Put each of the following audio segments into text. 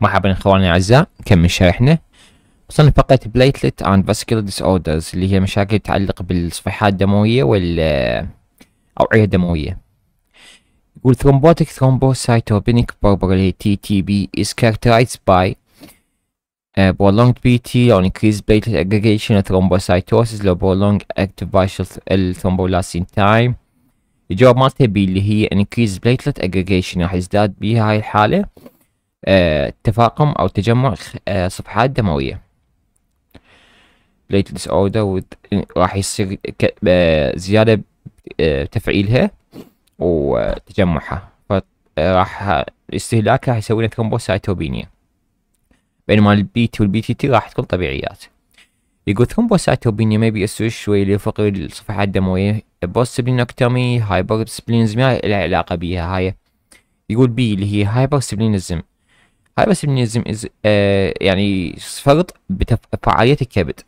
مرحبا اخواني الاعزاء نكمل شرحنا وصلنا فقرة بليتلت اند فاسكولار ديس اوردرز اللي هي مشاكل تتعلق بالصفيحات الدموية وال اوعية الدموية يقول thrombotic thrombocytopenic purpurally TTB is characterized by uh, prolonged PT or increased platelet aggregation of thrombocytosis or prolonged active partial thrombolysin time الجواب مالته بي اللي هي increased platelet aggregation راح يزداد بيها هاي الحالة آه، تفاقم أو تجمع آه، صفحات دموية related disorder راح يصير آه، زيادة تفعيلها وتجمعها فراح استهلاكها راح يسوي لنا ثرومبوسايتوبينيا بينما البي تي والبي تي تي راح تكون طبيعيات يقول ثرومبوسايتوبينيا ما شوي لفقر الصفحات الدموية بوستبلينوكتومي هايبر سبلينزميا لها علاقة بيها هاي يقول بي اللي هي هايبر سبلينزم هاي باسمنيزم إز آه يعني فرط بفعالية الكبد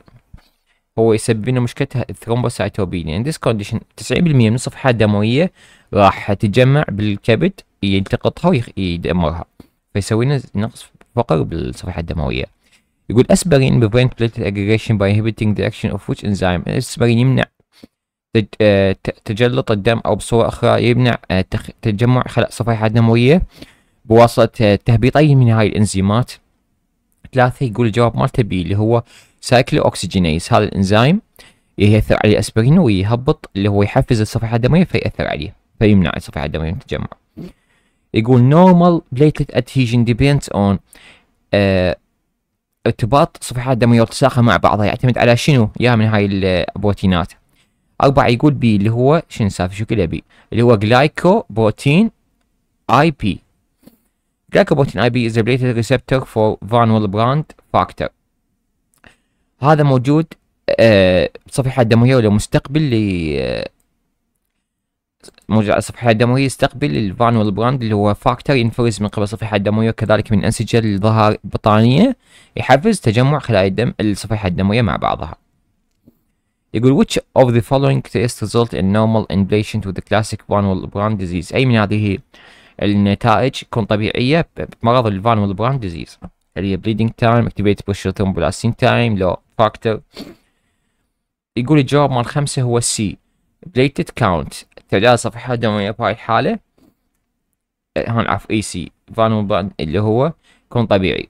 هو يسبب لنا مشكله الثرومبوسايتوبينيا in كونديشن تسعين 90% من الصفحات الدموية راح تتجمع بالكبد يلتقطها ويدمرها فيسوي لنا نقص فقر بالصفحة الدموية يقول اسبرين prevent platelet اجريشن باي inhibiting ذا اكشن اوف ويتش انزيم الاسبرين يمنع آه، تجلط الدم او بصورة اخرى يمنع آه، تجمع خلايا صفائح دموية بواسطة تهبيط أي من هاي الانزيمات ثلاثة يقول الجواب مالته بي اللي هو سايكلو اوكسجينيز هذا الانزيم يأثر على الاسبرين ويهبط اللي هو يحفز الصفحة الدموية فيأثر عليه فيمنع الصفحة الدموية من التجمع يقول normal platelet adhesion depends on آه، ارتباط صفحات الدمويه والتصاقة مع بعضها يعتمد على شنو يا من هاي البروتينات أربعة يقول بي اللي هو شنو السالفة شو كله بي اللي هو جلايكو بروتين اي بي Glycoprotein IB is a related receptor for Van Willebrand factor. هذا موجود الصفيحة آه، الدموية ولا مستقبل ل آه، موجود على الصفحة الدموية يستقبل الفان والبراند اللي هو فاكتور ينفرز من قبل الصفيحة الدموية وكذلك من أنسجة الظهر البطانية يحفز تجمع خلايا الدم الصفيحة الدموية مع بعضها. يقول which of the following tests result in normal in patient with the classic van Willebrand disease أي من هذه النتائج تكون طبيعيه بمرض الفانول والبراون ديزيز اللي هي بليدنج تايم اكتيفيت بريشر تمبولاسين تايم لو فاكتور يقول الجواب مال خمسة هو سي بليتد كاونت تعداد صفحات دموية بهاي الحالة أه، هون عفوا اي سي فان اللي هو يكون طبيعي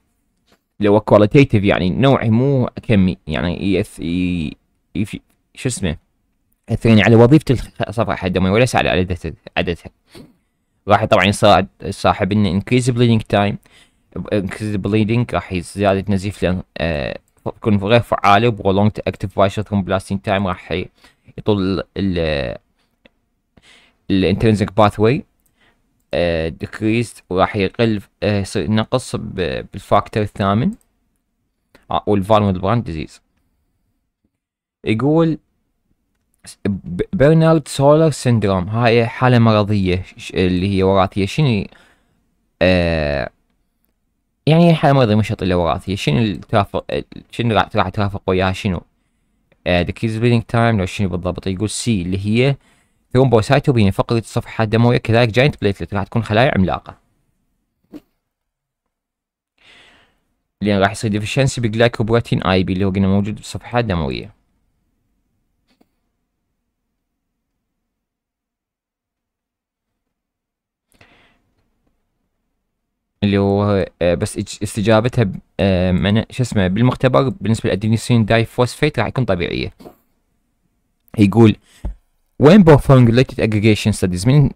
اللي هو كواليتيتيف يعني نوعي مو كمي يعني يث... ي... ي... شو اسمه يثريني على وظيفة الصفحة الدموية وليس على عددها عددها راح طبعا يساعد صاحب انه انكريز بليدنج تايم انكريز بليدنج راح زياده نزيف لان تكون آه غير فعاله وبرولونج اكتف فايشر ثم بلاستنج تايم راح يطول ال الانترنزك باث واي ديكريز وراح يقل آه، يصير آه نقص بالفاكتور الثامن والفالمود براند ديزيز يقول برنارد سولر سيندروم هاي حالة مرضية اللي هي وراثية شنو آه يعني حالة مرضية مش اللي وراثية شنو الترافق شنو راح ترافق وياها شنو ذا كيز بليدنج تايم لو شنو بالضبط يقول سي اللي هي ثرومبوسايتوبينيا فقرة الصفحة الدموية كذلك جاينت بليتلت راح تكون خلايا عملاقة لأن راح يصير ديفشنسي بجلايكوبروتين اي بي اللي هو قلنا موجود بالصفحة الدموية اللي هو آه، بس استجابتها آه، شو اسمه بالمختبر بالنسبه للادينيسين داي فوسفيت راح يكون طبيعيه يقول وين ريليتد اجريجيشن ستاديز من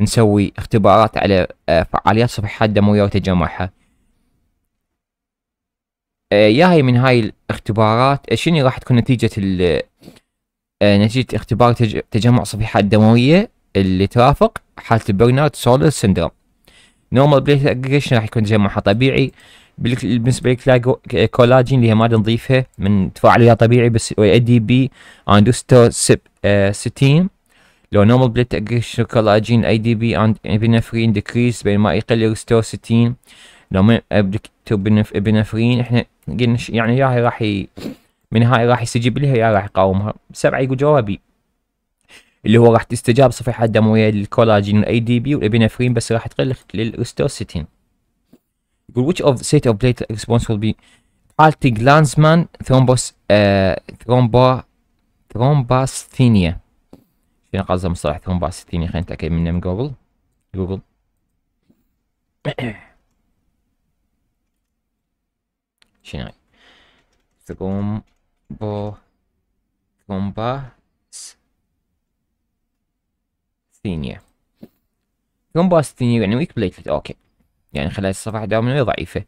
نسوي اختبارات على آه، فعاليات صفحات دمويه وتجمعها يا هي من هاي الاختبارات شنو راح تكون نتيجه نتيجه اختبار تجمع صفيحات دمويه اللي ترافق حاله البرنارد سولر سندروم نورمال بليت اجريجيشن راح يكون تجمعها طبيعي بالنسبه لك كولاجين اللي هي ماده نظيفه من تفاعل وياه طبيعي بس اي دي بي اندوستو سب آه ستين لو نورمال بليت اجريجيشن كولاجين اي دي بي اند ابنفرين ديكريس بينما يقل الستو ستين لو ما من ابنفرين احنا قلنا يعني يا راح ي... من هاي راح يستجيب لها يا راح يقاومها سبعه يقول جوابي اللي هو راح تستجاب صفيحه دمويه للكولاجين والاي دي بي والابينفرين بس راح تقل للاستوستين يقول which of state of plate response will be حالتي جلانزمان ثرومبوس آه ثرومبا ثرومباستينيا شنو قصده مصطلح ثرومباستينيا خلينا نتاكد منه من جوجل جوجل شنو ثرومبو ثرومبا ستينية باستينيا يعني ويك بليتلت اوكي يعني خلال الصفحة الدموية ضعيفة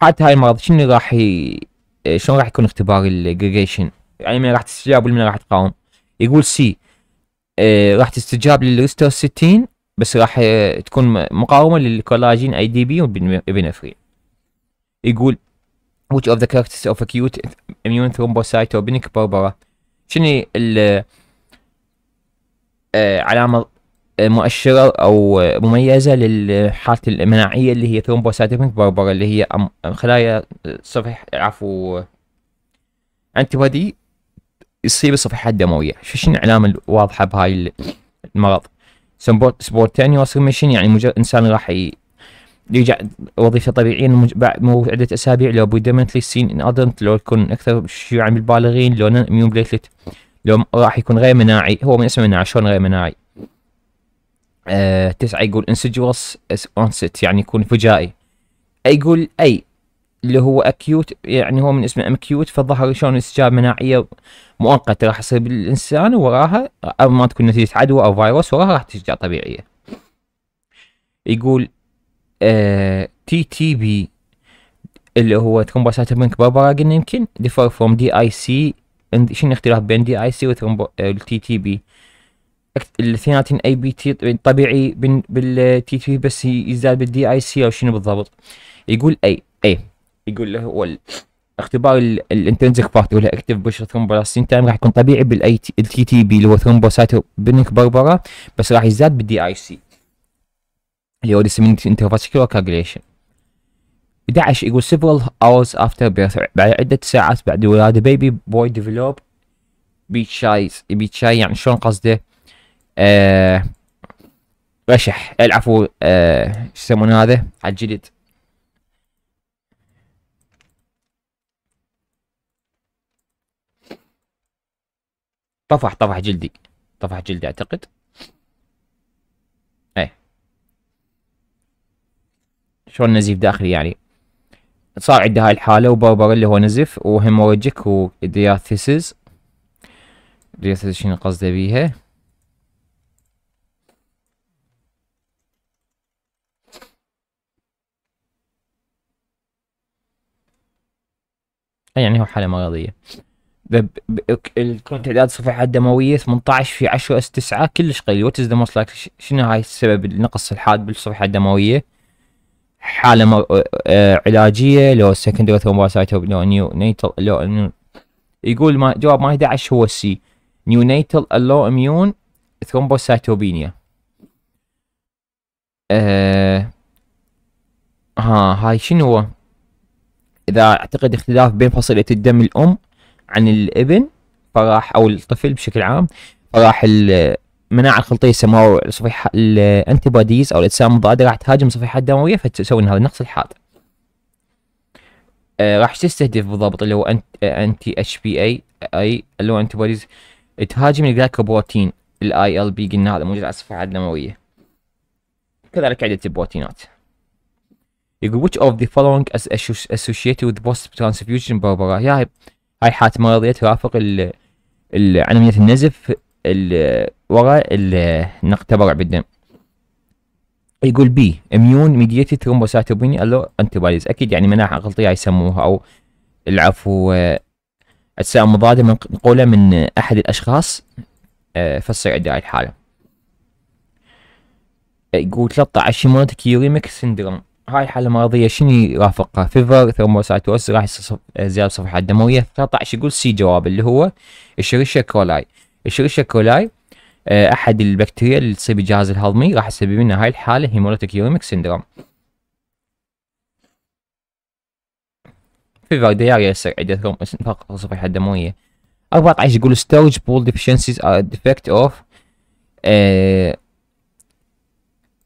حتى هاي المرض شنو راح ي... إيه، شلون راح يكون اختبار الجريجيشن يعني من راح تستجاب والمن راح تقاوم يقول سي اه راح تستجاب للريستوستين بس راح إيه، تكون مقاومة للكولاجين اي دي بي وبنفرين يقول which of the characters of acute immune thrombocytopenic purpura شنو ال إيه، علامة مؤشرة أو مميزة للحالة المناعية اللي هي ثرومبوسايتوبينك بربرا اللي هي خلايا آه، صفح عفوا أنتي بودي يصير بالصفيحة الدموية شنو العلامة الواضحة بهاي المرض سبورتانيوس ريميشن يعني مجرد إنسان راح يرجع وظيفته طبيعية بعد مو عدة أسابيع لو بريدمنتلي سين ان ادنت لو يكون أكثر شيوعا بالبالغين لو non immune لو راح يكون غير مناعي هو من اسمه مناعي شلون غير مناعي آه تسعة يقول انسجوس اونست يعني يكون فجائي يقول اي اللي هو اكيوت يعني هو من اسمه اكيوت فظهر شلون استجابه مناعيه مؤقته راح تصير بالانسان وراها او ما تكون نتيجه عدوى او فيروس وراها راح تشجع طبيعيه يقول تي تي بي اللي هو بنك باربراجن يمكن ديفر فروم دي اي سي شنو الاختلاف بين دي اي سي وترومبو تي تي بي الاثنيناتين اي بي تي طبيعي بالتي تي بس يزداد بالدي اي سي او شنو بالضبط يقول اي اي يقول له هو اختبار الانترنزك بارت ولا اكتف بشر ثرومبولاستين تايم راح يكون طبيعي بالاي تي تي بي اللي هو ثرومبوسايتو بنك بربره بس راح يزداد بالدي اي سي اللي هو ديسمينتي انترفاسكيولار كاجليشن 11 يقول several hours after birth بعد عدة ساعات بعد ولادة baby boy develop بيتشايز بيتشاي يعني شلون قصده آه رشح العفو آه شو يسمونه هذا على الجلد طفح طفح جلدي طفح جلدي اعتقد ايه شلون نزيف داخلي يعني صار عنده هاي الحاله وبربر اللي هو نزف وهيموريجيك ودياثيسز دياثيسز شنو قصده بيها يعني هو حاله مرضيه التعداد الصفيحه الدمويه 18 في 10 اس 9 كلش قليل وات از ذا موست لايك شنو هاي السبب نقص الحاد بالصفحه الدمويه حاله مر... آه علاجيه لو سكندري ثرومبوسايتو لو نيو نيتل لو نيو يقول ما جواب ما 11 هو السي نيو نيتل لو اميون ثرومبوسايتوبينيا آه ها هاي شنو هو اذا اعتقد اختلاف بين فصيلة الدم الام عن الابن فراح او الطفل بشكل عام فراح المناعة الخلطية يسموها الصفيحه الانتي او الاجسام المضادة راح تهاجم الصفيحه الدموية فتسوي هذا النقص الحاد. آه راح تستهدف بالضبط اللي هو انت انتي اتش بي اي اي اللي هو انتي بوديز تهاجم الجلايكوبروتين الاي ال بي قلنا هذا موجود على الصفحه الدمويه كذلك عده البروتينات يقول which of the following is associated with post transfusion بربرة هي هاي حالة مرضية ترافق ال ال عملية النزف ال وراء ال نقطة تبرع بالدم يقول بي اميون ميديتي thrombocytopenia الو antibodies اكيد يعني مناعة غلطية يسموها او العفو اجسام مضادة منقولة من احد الاشخاص آه، فتصير عندها الحالة يقول 13 هيمونوتيك يوريميك سندروم هاي الحاله المرضيه شنو يرافقها فيفر ثرومبوسايتوس راح زياده الصفحه الدمويه 13 يقول سي جواب اللي هو الشريشه كولاي الشريشه كولاي احد البكتيريا اللي تصيب الجهاز الهضمي راح تسبب لنا هاي الحاله هيمولوتيك يوريميك سندروم فيفر دياريا سرعيدة ثم فقط الصفيحة الدموية 14 يقول ستورج بول ديفشنسيز ار ديفكت اوف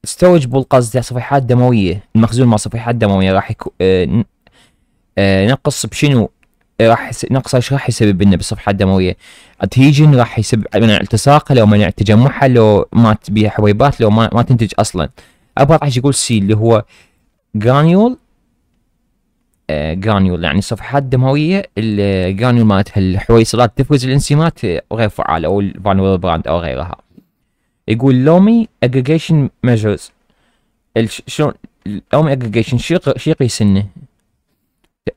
استوجبوا القصد صفيحات دمويه المخزون مع صفيحات دمويه راح يكو... آه... آه... نقص بشنو راح نقص ايش راح يسبب لنا بالصفحات الدمويه ادهيجن راح يسبب منع التصاقها لو منع تجمعها لو مات بها حبيبات لو ما, ما تنتج اصلا ابغى راح يقول سي اللي هو جرانيول آه، جرانيول يعني الصفحات الدمويه الجرانيول آه، مالتها الحويصلات تفرز الانسيمات غير فعاله او الفانول براند او غيرها يقول لومي اجريجيشن ميجرز شلون لومي اجريجيشن شو يقيس انه؟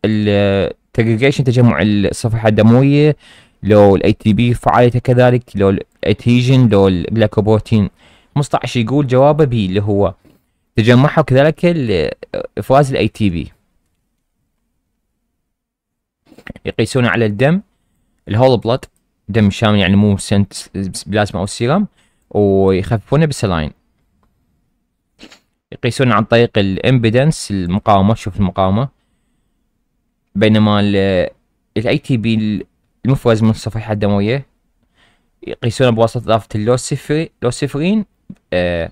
التجريجيشن تجمع الصفحه الدمويه لو الاي تي بي فعاليته كذلك لو الاتيجن لو الجلايكوبروتين 15 يقول جوابه بي اللي هو تجمعها وكذلك افراز الاي تي بي يقيسون على الدم الهول بلاد دم الشامل يعني مو سنت بلازما او سيرم ويخففونه بالسلاين يقيسون عن طريق الامبيدنس المقاومة شوف المقاومة بينما الاي تي بي المفرز من الصفيحة الدموية يقيسون بواسطة إضافة اللوسيفرين لوسيفرين آه،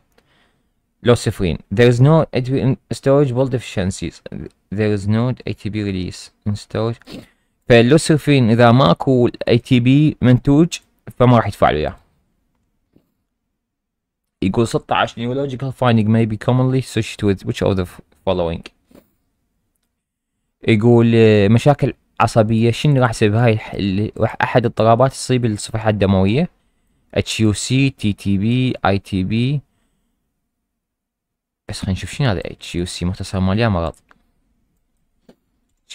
there is no ATP storage deficiencies there is no ATP release in storage فاللوسيفرين إذا ماكو الاي تي بي منتوج فما راح يتفاعل وياه يقول 16 نيولوجيكال فايندينج ماي بي كومنلي سوشيت with ويتش اوف ذا فولوينج يقول آه، مشاكل عصبية شنو راح يسبب هاي احد اضطرابات تصيب الصفحة الدموية HUC تي بي بس خلينا نشوف شنو هذا HUC مختصر مال يا مرض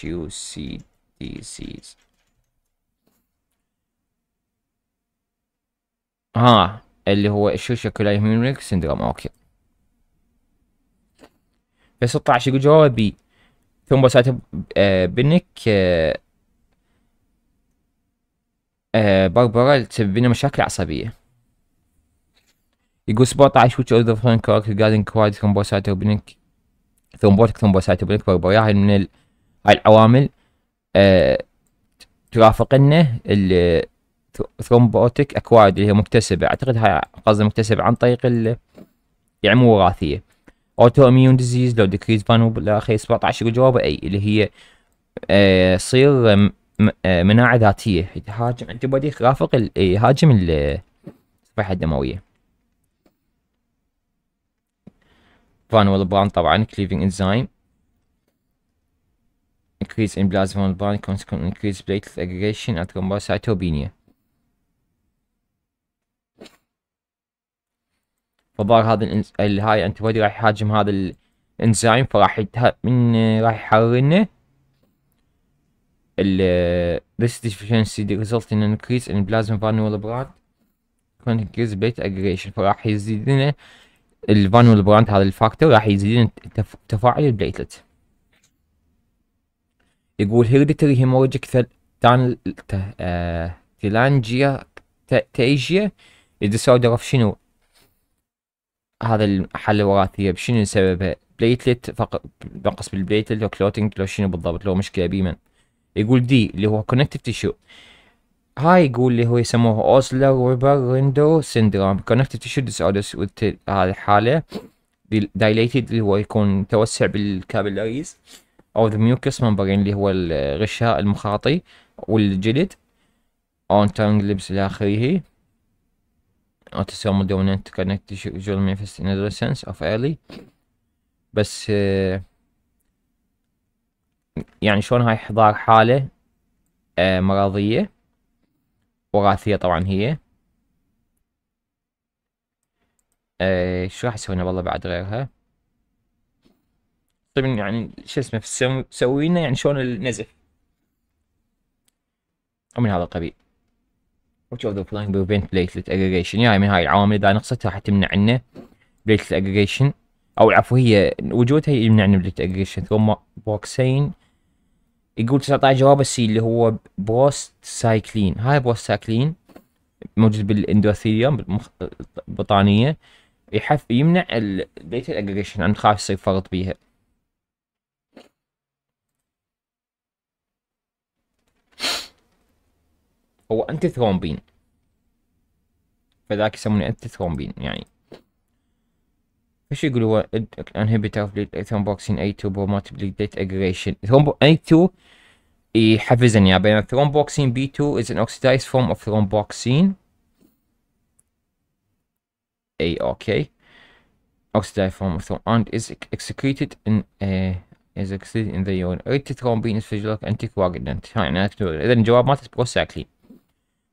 HUC disease ها اللي هو الشوشة كلها هيمريك سندروم اوكي ب 16 يقول جوابه آه، بي بسات آه، بنك آه، باربرا تسبب لنا مشاكل عصبية يقول 17 وش which of the following correct ثم quad thrombocytopenic thrombotic thrombocytopenic بربرة هاي من ال... هاي العوامل آه... ترافقنا ال ثرومبوتيك اكوايد اللي هي مكتسبه اعتقد هاي قصدي مكتسبه عن طريق ال يعني مو وراثيه اوتو اميون ديزيز لو ديكريز فانوب لا اخي 17 يقول جوابه اي اللي هي آه صير آه، آه، مناعه ذاتيه يهاجم انتي بودي يرافق يهاجم إيه، الصفيحه الدمويه فان والبران طبعا كليفنج انزيم increase in plasma and brain consequent increase platelet aggregation and thrombocytopenia فظهر هذا الانز... هاي انتي بودي راح يهاجم هذا الانزيم فراح يتها... من راح يحررنا ال this deficiency results in increase in plasma vulnerable chronic increase beta aggregation فراح يزيد لنا الفانول براند هذا الفاكتور راح يزيد لنا تفاعل البليتلت يقول هيريديتري هيموريجيك ثل... تان... ت... آه... اوف شنو هذا الحل الوراثيه بشنو سببها بليتلت فقط بنقص بالبليتلت لو كلوتنج لو شنو بالضبط لو مشكله بيمن يقول دي اللي هو كونكتيف تيشو هاي يقول اللي هو يسموه اوسلر ويبر ريندو سيندروم كونكتيف تيشو ديس اوردرز هذه الحاله دايليتد اللي هو يكون توسع بالكابيلاريز او ذا ميوكس ممبرين اللي هو الغشاء المخاطي والجلد اون تانج لبس الى اخره autosomal dominant connective tissue usually manifests in adolescence of early بس يعني شلون هاي حضار حالة اه، مرضية وراثية طبعا هي اه، شو راح يسوي والله بعد غيرها طيب يعني شو اسمه سوينا يعني شلون النزف ومن هذا القبيل which ذا فلاينج بريفنت prevent اجريجيشن يعني من هاي العوامل اذا نقصت راح تمنع عنا platelet اجريجيشن او العفو هي وجودها يمنع عنا platelet اجريجيشن ثم بوكسين يقول 19 جواب السي اللي هو بوست سايكلين هاي بوست سايكلين موجود بالاندوثيليوم البطانيه يحف يمنع البيت الاجريجيشن عن خاف يصير فرط بيها هو أنتي ثرومبين فذاك يسمونه أنتي ثرومبين يعني ايش يقول هو انهبيتر اوف ثرومبوكسين اي 2 بروموت بليت اجريشن ثرومبو اي 2 يحفزن يعني بينما ثرومبوكسين بي 2 is an oxidized form of ثرومبوكسين اي اوكي oxidized form of thrombin and is excreted in uh, is excreted in the urine. Erythrothrombin is physiologic anticoagulant. هاي معناته اذا الجواب is بروساكلين.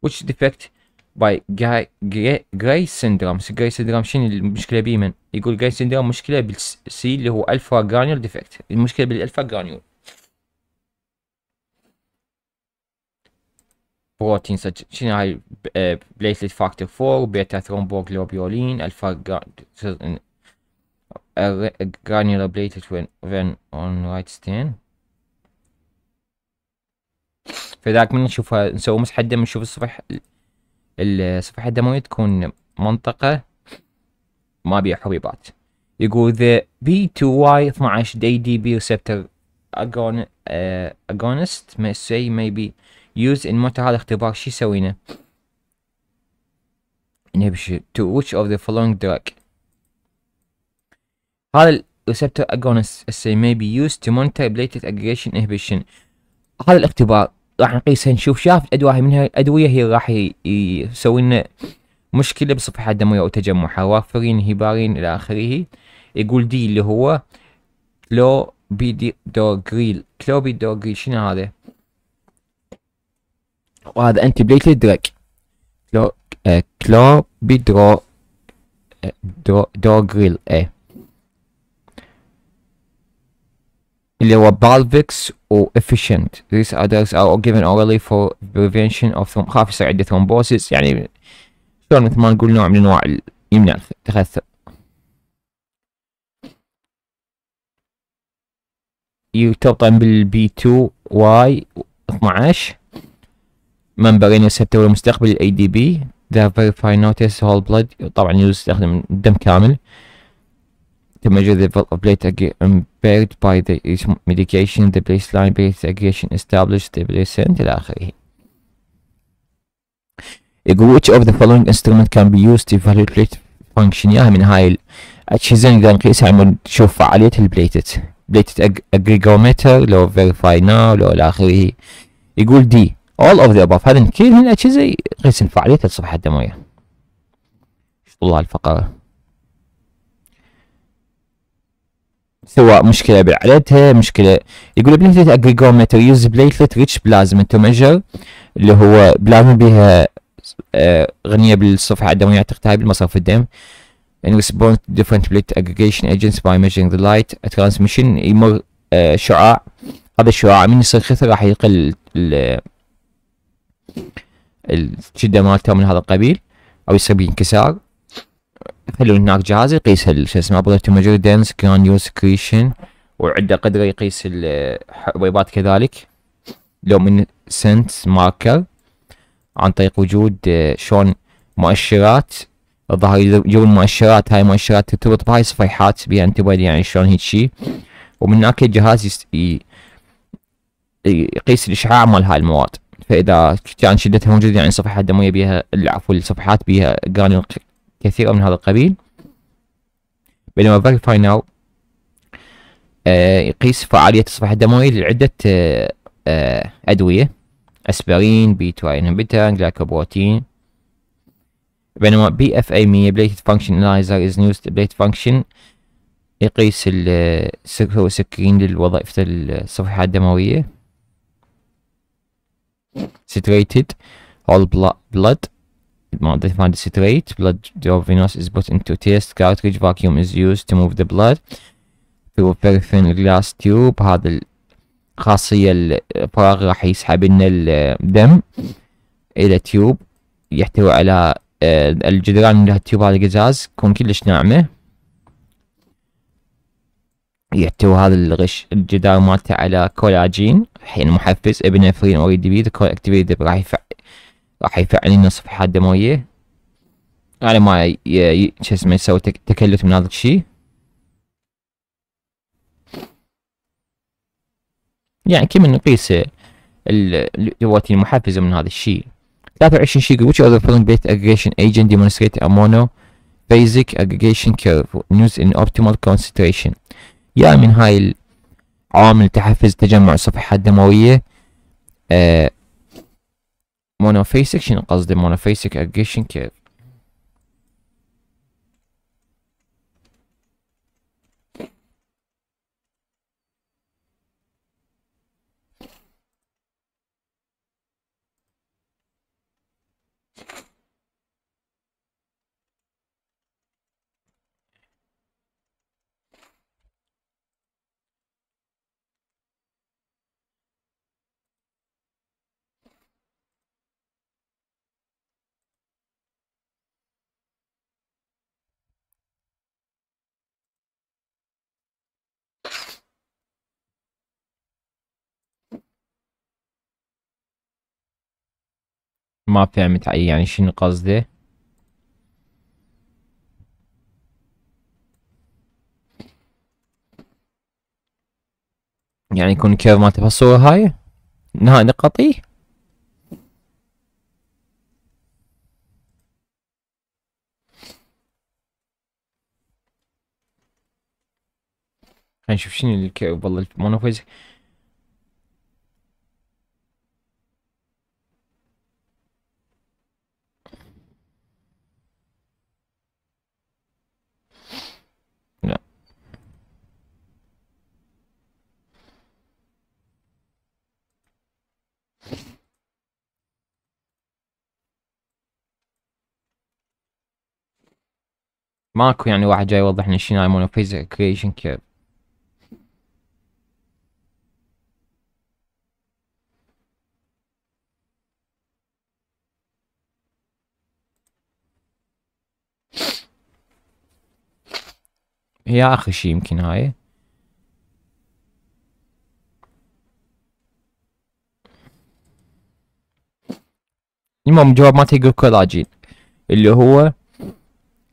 which defect by جراي syndrome so جراي syndrome شنو المشكله به من يقول جراي syndrome مشكله بالسي اللي هو الفا جرانيول ديفكت المشكله بالالفا جرانيول بروتين شنو هاي بليتلت فاكتور 4 بيتا ثرومبوغلوبيولين الفا جرانيول بليتلت وين اون رايت ستين فذاك من نشوفها نسوي مسح الدم نشوف الصفح الصفحة الدموية تكون منطقة ما بيها حبيبات يقول the B2Y 12 ADB receptor agonist may say may be used in متى هذا اختبار شو يسوينا؟ inhibition to which of the following drug هذا receptor agonist say may be used to monitor ablated aggregation inhibition هذا الاختبار راح نقيسها نشوف شاف الادويه منها الادويه هي راح يسوي لنا مشكله بالصفحه الدمويه وتجمع حوافرين وافرين هبارين الى اخره يقول دي اللي هو كلو بي دو جريل شنو هذا وهذا انتي بليتد دراج كلو كلو بيدرو دو آه، دوغريل ايه اللي هو بالفكس و efficient these others are given orally for prevention of خاف يصير عنده thrombosis يعني شلون مثل ما نقول نوع من انواع يمنع التخثر يرتبطن بالبي 2 واي 12 منبرين يستوي مستقبل الاي دي بي ذا فيريفاي نوتس هول بلد طبعا يستخدم الدم كامل to measure the level of platelet impaired by the medication, the baseline platelet aggregation established, the percent إلى آخره. يقول which of the following instrument can be used to evaluate platelet function ياها من هاي الأجهزة نقدر نقيسها عم نشوف فعالية البليتت بليتت aggregometer لو verify now لو إلى آخره. يقول D all of the above هذا كلهن الأجهزة يقيسن فعالية الصفحة الدموية. شطوا الله الفقرة. سواء مشكله بعددها مشكله يقول بليتلت اجريجومتر يوز بليتلت ريتش بلازما تو ميجر اللي هو بلازما بها آه، غنيه بالصفحه الدمويه اعتقد بالمصرف الدم and respond to different plate aggregation agents by measuring the light at transmission يمر آه، شعاع هذا الشعاع من يصير كثر راح يقل ال الشده مالته من هذا القبيل او يصير بانكسار يخلون هناك جهاز يقيس شو اسمه ابريت دنس جرانيول سكريشن وعنده قدره يقيس الحبيبات كذلك لو من سنت ماركر عن طريق وجود شلون مؤشرات الظاهر يجيب المؤشرات هاي المؤشرات ترتبط بهاي الصفيحات بها انتبادي يعني شلون هيك شيء ومن هناك الجهاز يقيس الاشعاع مال هاي المواد فاذا كان شدتها موجوده يعني صفحه دمويه بها العفو الصفحات بها جرانيول كثيرة من هذا القبيل بينما فيريفاي آه، ناو يقيس فعالية الصفحة الدموية لعدة آه آه أدوية أسبرين بيتا إنهبيتر جلايكوبروتين بينما بي اف اي 100 بليت فانكشن انالايزر از نيوز بليت فانكشن يقيس السكرين للوظائف الصفحة الدموية ستريتد هول بلاد this citrate, blood venous is put into test cartridge, vacuum is used to move the blood through paraffin glass tube. هذا الخاصية الفراغ راح يسحب لنا الدم إلى تيوب يحتوي على آه، الجدران اللي هالتيوب هذا القزاز تكون كلش ناعمة يحتوي هذا الغش الجدار مالته على كولاجين حين محفز ابنفرين اوريدي بي راح يفعل راح يفعلين صفحات دمويه على ما شو اسمه يسوي تكلف يعني من هذا الشيء يعني كم نقيس الجواتين المحفزه من هذا الشيء 23 شيء which other filling based aggregation agent demonstrate a mono basic aggregation curve news in optimal concentration يا من هاي العوامل تحفز تجمع الصفحات الدمويه آه مونوفیسیک قصد مونوفیسیک اگیشن که ما فهمت يعني شنو قصده يعني يكون كيف ما تفصل هاي انها نقطي خلينا نشوف شنو الكيرف والله المونوفيز ماكو يعني واحد جاي يوضح لنا شنو هاي مونوفيز كريشن كيرف هي اخر شي يمكن هاي المهم جواب ما تقول كولاجين اللي هو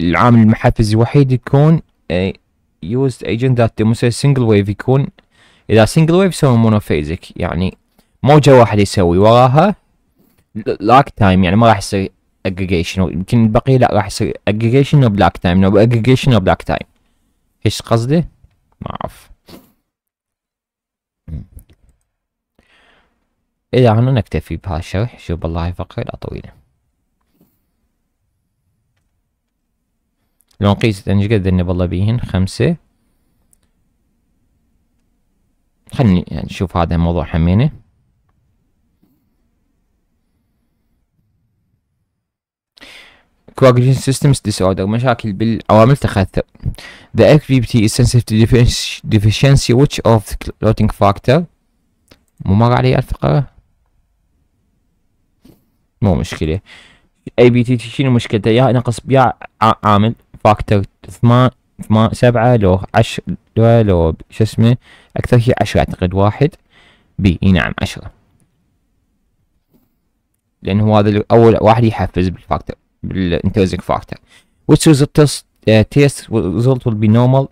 العامل المحفز الوحيد يكون يوزد agent that demonstrates سنجل ويف يكون اذا سنجل ويف يسوي مونوفيزك يعني موجة واحدة يسوي وراها لاك تايم يعني ما راح يصير اجريجيشن يمكن البقية لا راح يصير اجريجيشن وبلاك تايم نو اجريجيشن وبلاك تايم ايش قصدي؟ ما اعرف الى هنا نكتفي بهذا الشرح شوف بالله فقرة طويلة لو نقيس انج قد بالله بيهن خمسة خلني نشوف يعني هذا الموضوع همينه coagulation systems disorder مشاكل بالعوامل تخثر the XBPT is sensitive to deficiency which of the clotting factor مو مر علي الفقرة مو مشكلة ABT شنو مشكلته يا نقص يا عامل فاكتور ثمان ثمان سبعة لو عشرة لو شو اسمه أكثر شيء عشرة أعتقد واحد بي إي نعم عشرة لأن هو هذا أول واحد يحفز بالفاكتور بالإنترزيك فاكتور which is a test uh, test result will be normal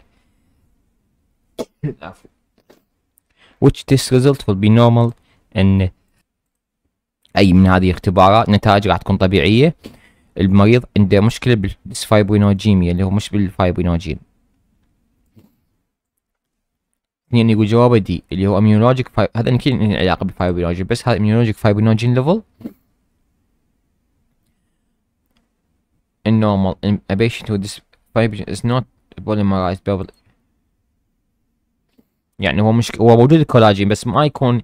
which test result will be normal in أي من هذه الاختبارات نتائج راح تكون طبيعية المريض عنده مشكلة بالسفايبوينوجيميا اللي يعني هو مش بالفايبوينوجين اثنين يقول جوابه دي اللي هو اميونولوجيك فايب... هذا يمكن علاقة بالفايبوينوجين بس هذا اميونولوجيك فايبوينوجين ليفل النورمال a patient with this fibrogen is not polymerized يعني هو مش هو موجود الكولاجين بس ما يكون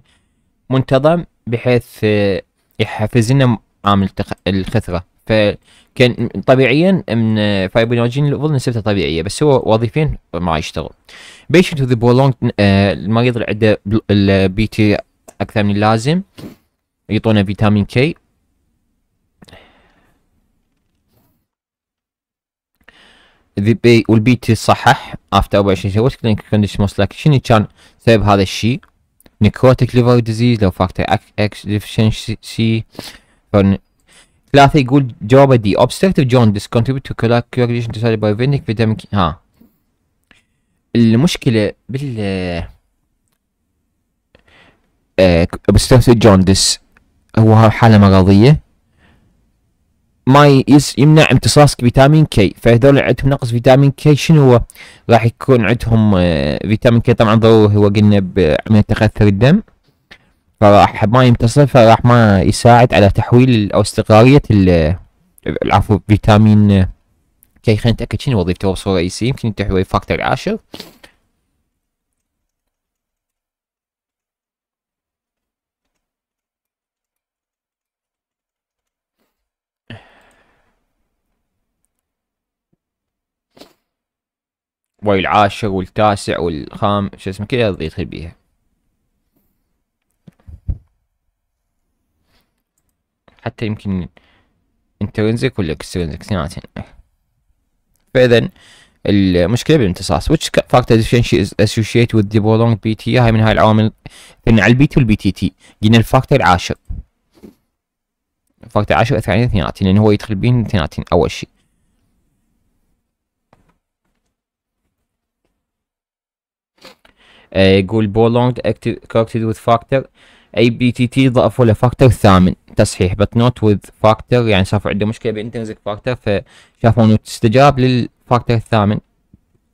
منتظم بحيث يحفز لنا عامل الخثره فكان طبيعيا من فايبرينوجين ليفل نسبته طبيعيه بس هو وظيفين ما يشتغل بيشنت وذ بولونج المريض اللي عنده البي تي اكثر من اللازم يعطونه فيتامين كي والبي تي صحح افتر 24 ساعه كلينك كونديشن موست لايك شنو كان سبب هذا الشيء نيكروتيك ليفر ديزيز لو فاكتور اكس ديفشنسي ثلاثة يقول جواب دي obstructive jaundice contribute to coagulation decided by venic vitamin ها المشكلة بال آه، obstructive jaundice هو حالة مرضية ما يمنع امتصاصك فيتامين كي فهذول عندهم نقص فيتامين كي شنو هو راح يكون عندهم فيتامين آه، كي طبعا ضروري هو قلنا بعملية تخثر الدم فراح ما ينتصر فراح ما يساعد على تحويل او استقراريه العفو فيتامين كي خلينا نتاكد شنو وظيفته بصوره رئيسيه يمكن تحويل الفاكتور العاشر والعاشر والتاسع والخام شو اسمه كذا يضيق بيها حتى يمكن انترنزك ولا اكسترنزك اثنيناتهم فاذا المشكله بالامتصاص which factor differentiation is associated with the prolonged BT هاي من هاي العوامل قلنا على البي تي والبي تي تي قلنا الفاكتور العاشر الفاكتور العاشر اثر علينا اثنيناتين لان يعني هو يدخل بين اثنيناتين اول شيء آه، يقول prolonged corrected with factor اي بي تي تي ضافوا فاكتور ثامن تصحيح بت نوت وذ فاكتور يعني صار عنده مشكله بانترنزك فاكتور فشافوا انه تستجاب للفاكتور الثامن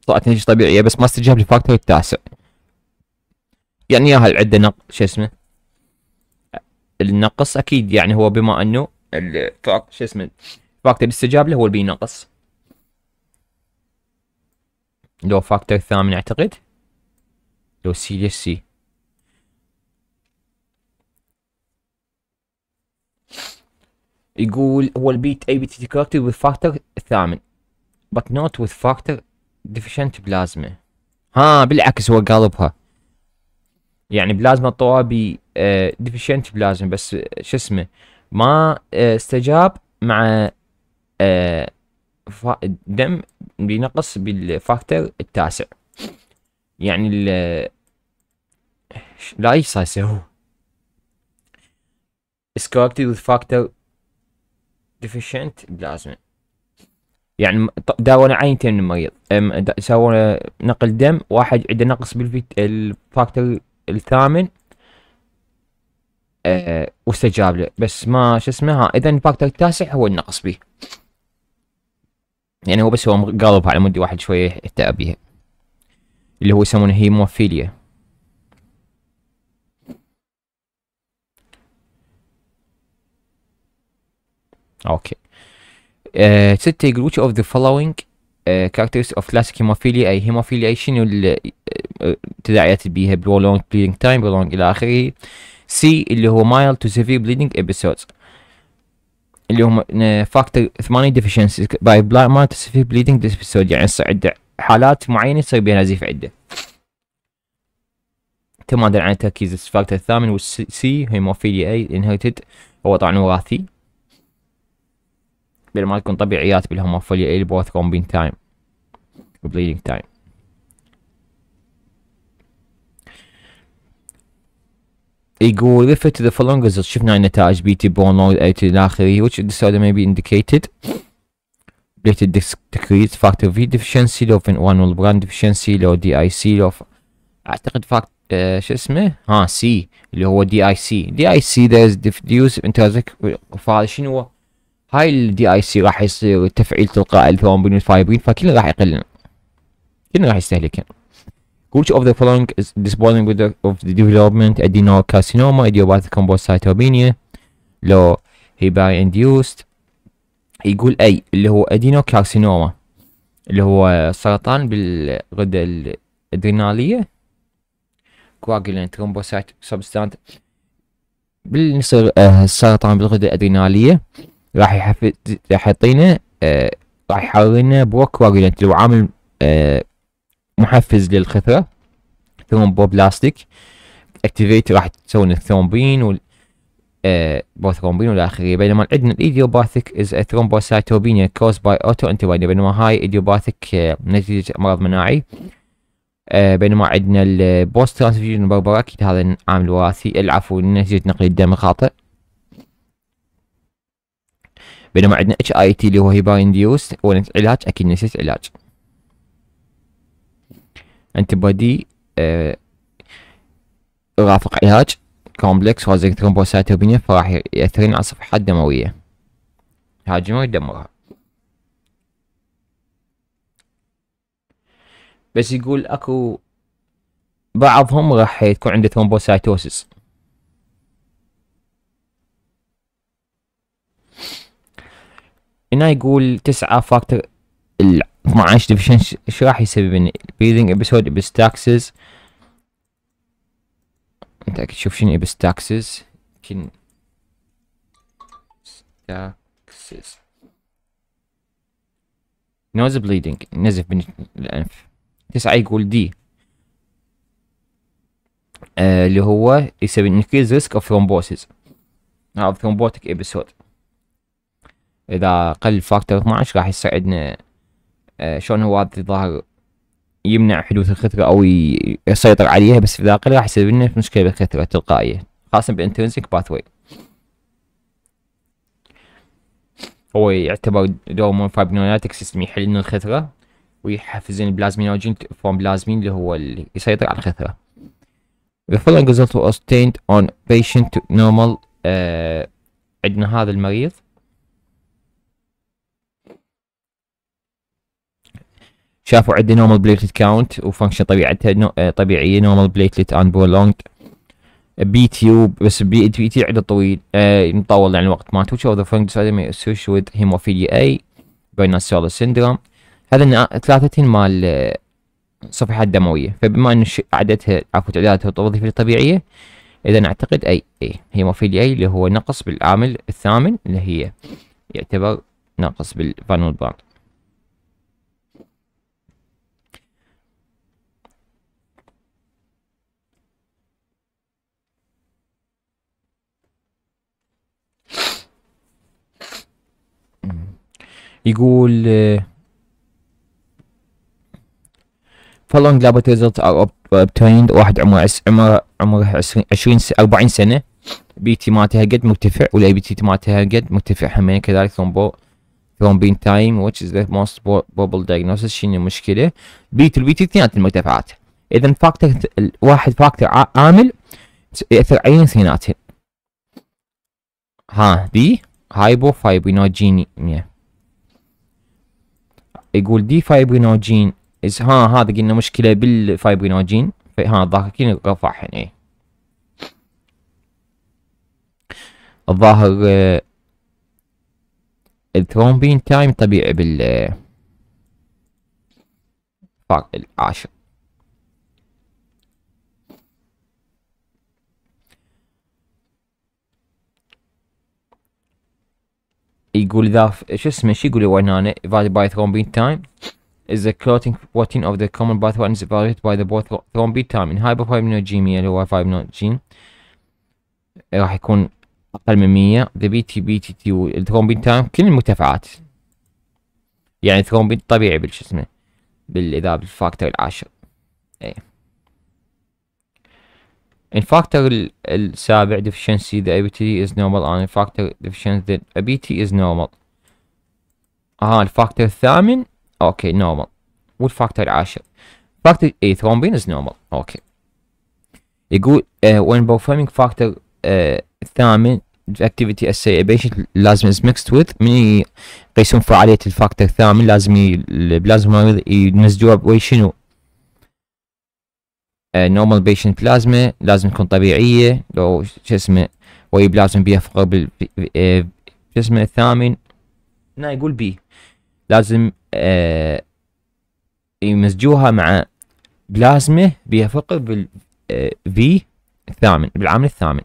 طلعت نتيجه طبيعيه بس ما استجاب للفاكتور التاسع يعني يا هل عنده نق شو اسمه النقص اكيد يعني هو بما انه شو اسمه فاكتور الاستجاب له هو البي نقص لو فاكتور الثامن اعتقد لو سي ليش سي يقول هو البيت اي بي سكيورتي وذ فاكتور الثامن بت نوت وذ فاكتور ديفيشنت بلازما ها بالعكس هو قالبها يعني بلازما الطوابي ديفيشنت بلازما بس شو اسمه ما آه، استجاب مع آه، دم بنقص بالفاكتور التاسع يعني ال لا يصير صاير يسوي؟ is وذ with ديفيشنت بلازما يعني داونا عينتين من المريض سووا نقل دم واحد عنده نقص بالفاكتور الثامن أه واستجاب له بس ما شو اسمه ها اذا الفاكتور التاسع هو النقص به يعني هو بس هو قلبها على مود واحد شويه يتعب بيها اللي هو يسمونه هيموفيليا اوكي ستة يقول which of the following characteristics of classic hemophilia اي hemophilia اي شنو تداعيات بيها prolonged bleeding time prolonged الى اخره C اللي هو mild to severe bleeding episodes اللي هم فاكتور 8 deficiencies by mild to severe bleeding episodes يعني عنده حالات معينة تصير بها نزيف عدة تمادا عن التركيز الفاكتور الثامن والسي هيموفيليا اي inherited هو طبعا وراثي بل ما تكون طبيعيات بالهيموفيليا إيه اللي بوث كومبين تايم وبليدنج تايم يقول refer to the following results شفنا النتائج بي تي بونود اي تي الى اخره which disorder may be indicated related decreased factor V deficiency لو فين وان والبراند deficiency لو دي اي سي لو اعتقد فاكت آه، uh, شو اسمه ها سي اللي هو دي اي سي دي اي سي there is diffuse intrinsic شنو هو هاي الدي اي سي راح يصير تفعيل تلقائي للثوم والفايبرين الفايبرين فكل راح يقلن كل راح يستهلكن Which of the following is disposing with the, of the development adenocarcinoma, idiopathic thrombocytopenia لو هي باي induced يقول اي اللي هو adenocarcinoma اللي هو سرطان بالغدة الادرينالية coagulant thrombocyte substance بالنصر السرطان آه، بالغدة الادرينالية راح يحفز راح يعطينا آه، راح يحولنا بوك واجنت اللي يعني هو عامل آه، محفز للخثرة ثرومبوبلاستيك اكتيفيت راح تسوي الثرومبين وال آه، بوثرومبين والى اخره بينما عندنا الايديوباثيك از ثرومبوسايتوبينيا كوز باي اوتو انتيبادي بينما هاي ايديوباثيك نتيجه مرض مناعي آه بينما عندنا البوست ترانسفيوجن بربراكيت هذا عامل وراثي العفو نتيجه نقل الدم الخاطئ بينما عندنا اتش اي تي اللي هو هيبا انديوس هو علاج اكيد نسيت آه، علاج انتي بودي رافق يرافق علاج كومبلكس وازيك ترومبوسايتوبينيا فراح يأثرين على الصفحة الدموية هاجمها ويدمرها بس يقول اكو بعضهم راح تكون عنده ثرومبوسايتوسيس هنا يقول تسعة فاكتور ال 12 ديفيشن ايش راح يسبب البريدنج ابيسود ابستاكسز انت اكيد تشوف شنو ابستاكسز يمكن ابستاكسز نوز بليدنج نزف من الانف تسعة يقول دي آه، اللي هو يسبب انكريز ريسك اوف ثرومبوسيس او ثرومبوتيك ابيسود اذا قل فاكتور 12 راح يساعدنا آه، شلون هو هذا الظاهر يمنع حدوث الخثرة او يسيطر عليها بس اذا قل راح يسبب لنا مشكلة بالخثرة التلقائية خاصة بالانترنسك باثوي هو يعتبر دور مون فايبنوناتك سيستم يحل لنا الخثرة ويحفز البلازمينوجين فورم بلازمين اللي هو اللي يسيطر على الخثرة. The following result was obtained on patient normal uh, عندنا هذا المريض شافوا عندي نورمال بليتلت كاونت وفانكشن طبيعتها نو... آه، طبيعيه نورمال بليتلت ان بولونج بي تيوب بس بي تي تي عده طويل آه، مطول يعني الوقت مالته وشو ذا فانك ديسوردر مي اسوش ويز هيموفيليا اي بين سولر سيندروم هذا ثلاثه مال الصفحات آه، الدمويه فبما ان عددها عفوا تعدادها الوظيفه الطبيعيه اذا اعتقد اي اي هيموفيليا اي اللي هو نقص بالعامل الثامن اللي هي يعتبر ناقص بالفانول بارد يقول فالونج لابت ريزلت ار اوبتيند واحد عمره عمره عمره 20 40 سنه بي تي مالتها قد مرتفع والاي بي تي مالتها قد مرتفع همين كذلك ثرومبو ثرومبين تايم which is the most probable diagnosis شنو المشكله بي تي البي تي اثنينات المرتفعات اذا فاكتور واحد فاكتور عامل ياثر على اثنيناتهم ها دي هايبوفايبينوجينيا يقول دي فايبرينوجين إز ها هذا قلنا مشكلة بالفايبرينوجين ها الظاهر رفع هنا إيه. الظاهر آه، الثرومبين تايم طبيعي بال آه، العاشر يقول ذا شو اسمه شو يقول هنا divided by thrombin time is the clotting protein of the common bathway is evaluated by the both thrombin time in hyperfibrinogenemia اللي هو fibrinogen راح يكون اقل من 100 the BT BTT والثرومبين time كل المرتفعات يعني thrombin طبيعي بالشو اسمه بالاذا بالفاكتور العاشر ايه In factor السابع deficiency the ABT is normal and in factor deficiency the ABT is normal. ها الفاكتور الثامن اوكي normal والفاكتور العاشر. فاكتور اي thrombin is normal اوكي. يقول uh, when performing factor uh, الثامن activity assay a patient لازم is mixed with من يقيسون فعالية الفاكتور الثامن لازم ي... لازم ينسجوها بوي شنو؟ نورمال بيشنت بلازما لازم تكون طبيعيه لو شو اسمه ويب لازم بيها فقر بال آه، شو اسمه الثامن هنا يقول بي لازم آه يمزجوها مع بلازما بيها فقر بال في آه، الثامن بالعامل الثامن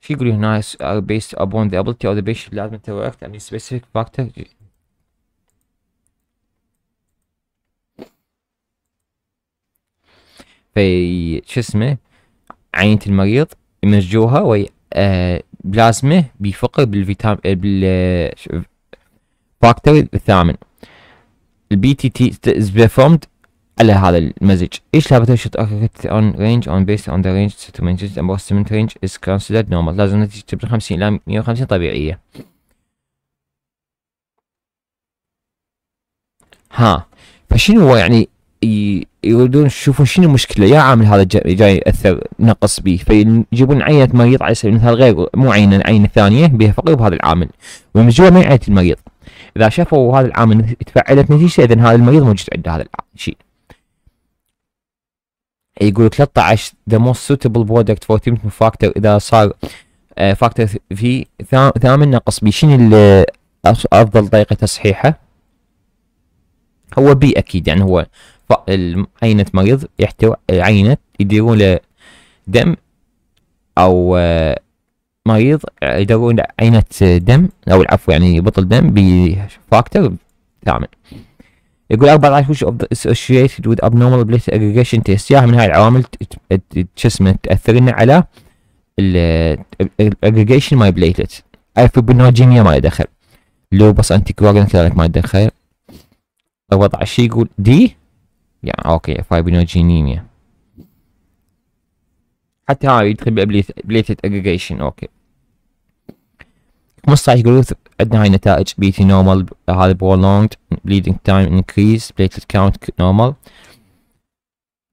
شو يقول هنا based upon the ability of the patient بلازما to work and specific فاكتور في شو اسمه عينة المريض يمزجوها وي آه بلازمه بيفقر بالفيتام آه، بال فاكتور الثامن البي تي تي از بيرفورمد على هذا المزج ايش لابد should occurred اون رينج اون بيست اون ذا رينج تو maintain the approximate range is considered normal لازم نتيجة تبلغ 50 الى 150 طبيعية ها فشنو هو يعني يريدون يشوفون شنو المشكله يا عامل هذا جاي ياثر نقص به فيجيبون عينه مريض على سبيل المثال غير مو عينه عينه ثانيه بها فقير بهذا العامل ويمزجوها من عينه المريض اذا شافوا هذا العامل تفعلت نتيجه اذا هذا المريض موجود عنده هذا الشيء يقول 13 the most suitable product for treatment factor اذا صار فاكتور آه، في ثامن ناقص بي شنو افضل طريقه تصحيحه هو بي اكيد يعني هو عينة مريض يحتوي عينة يديرون له دم او آه، مريض يدورون عينة دم او العفو يعني بطل دم بفاكتور ثامن يقول أربعة عشر وش أسوشيتد وذ أبنورمال بليت أجريجيشن تيست ياها من هاي العوامل شو اسمه تاثر لنا على الاجريجيشن ماي بليتلت الفيبونوجينيا ما يدخل لوبس انتي كواجلانت كذلك ما يدخل أربعة عشر يقول دي يعني اوكي فايبرينوجينيميا حتى هاي يدخل بابليتد اجريجيشن اوكي 15 جروث عندنا هاي نتائج بي تي نورمال هذا برولونجد بليدنج تايم انكريز بليتد كاونت نورمال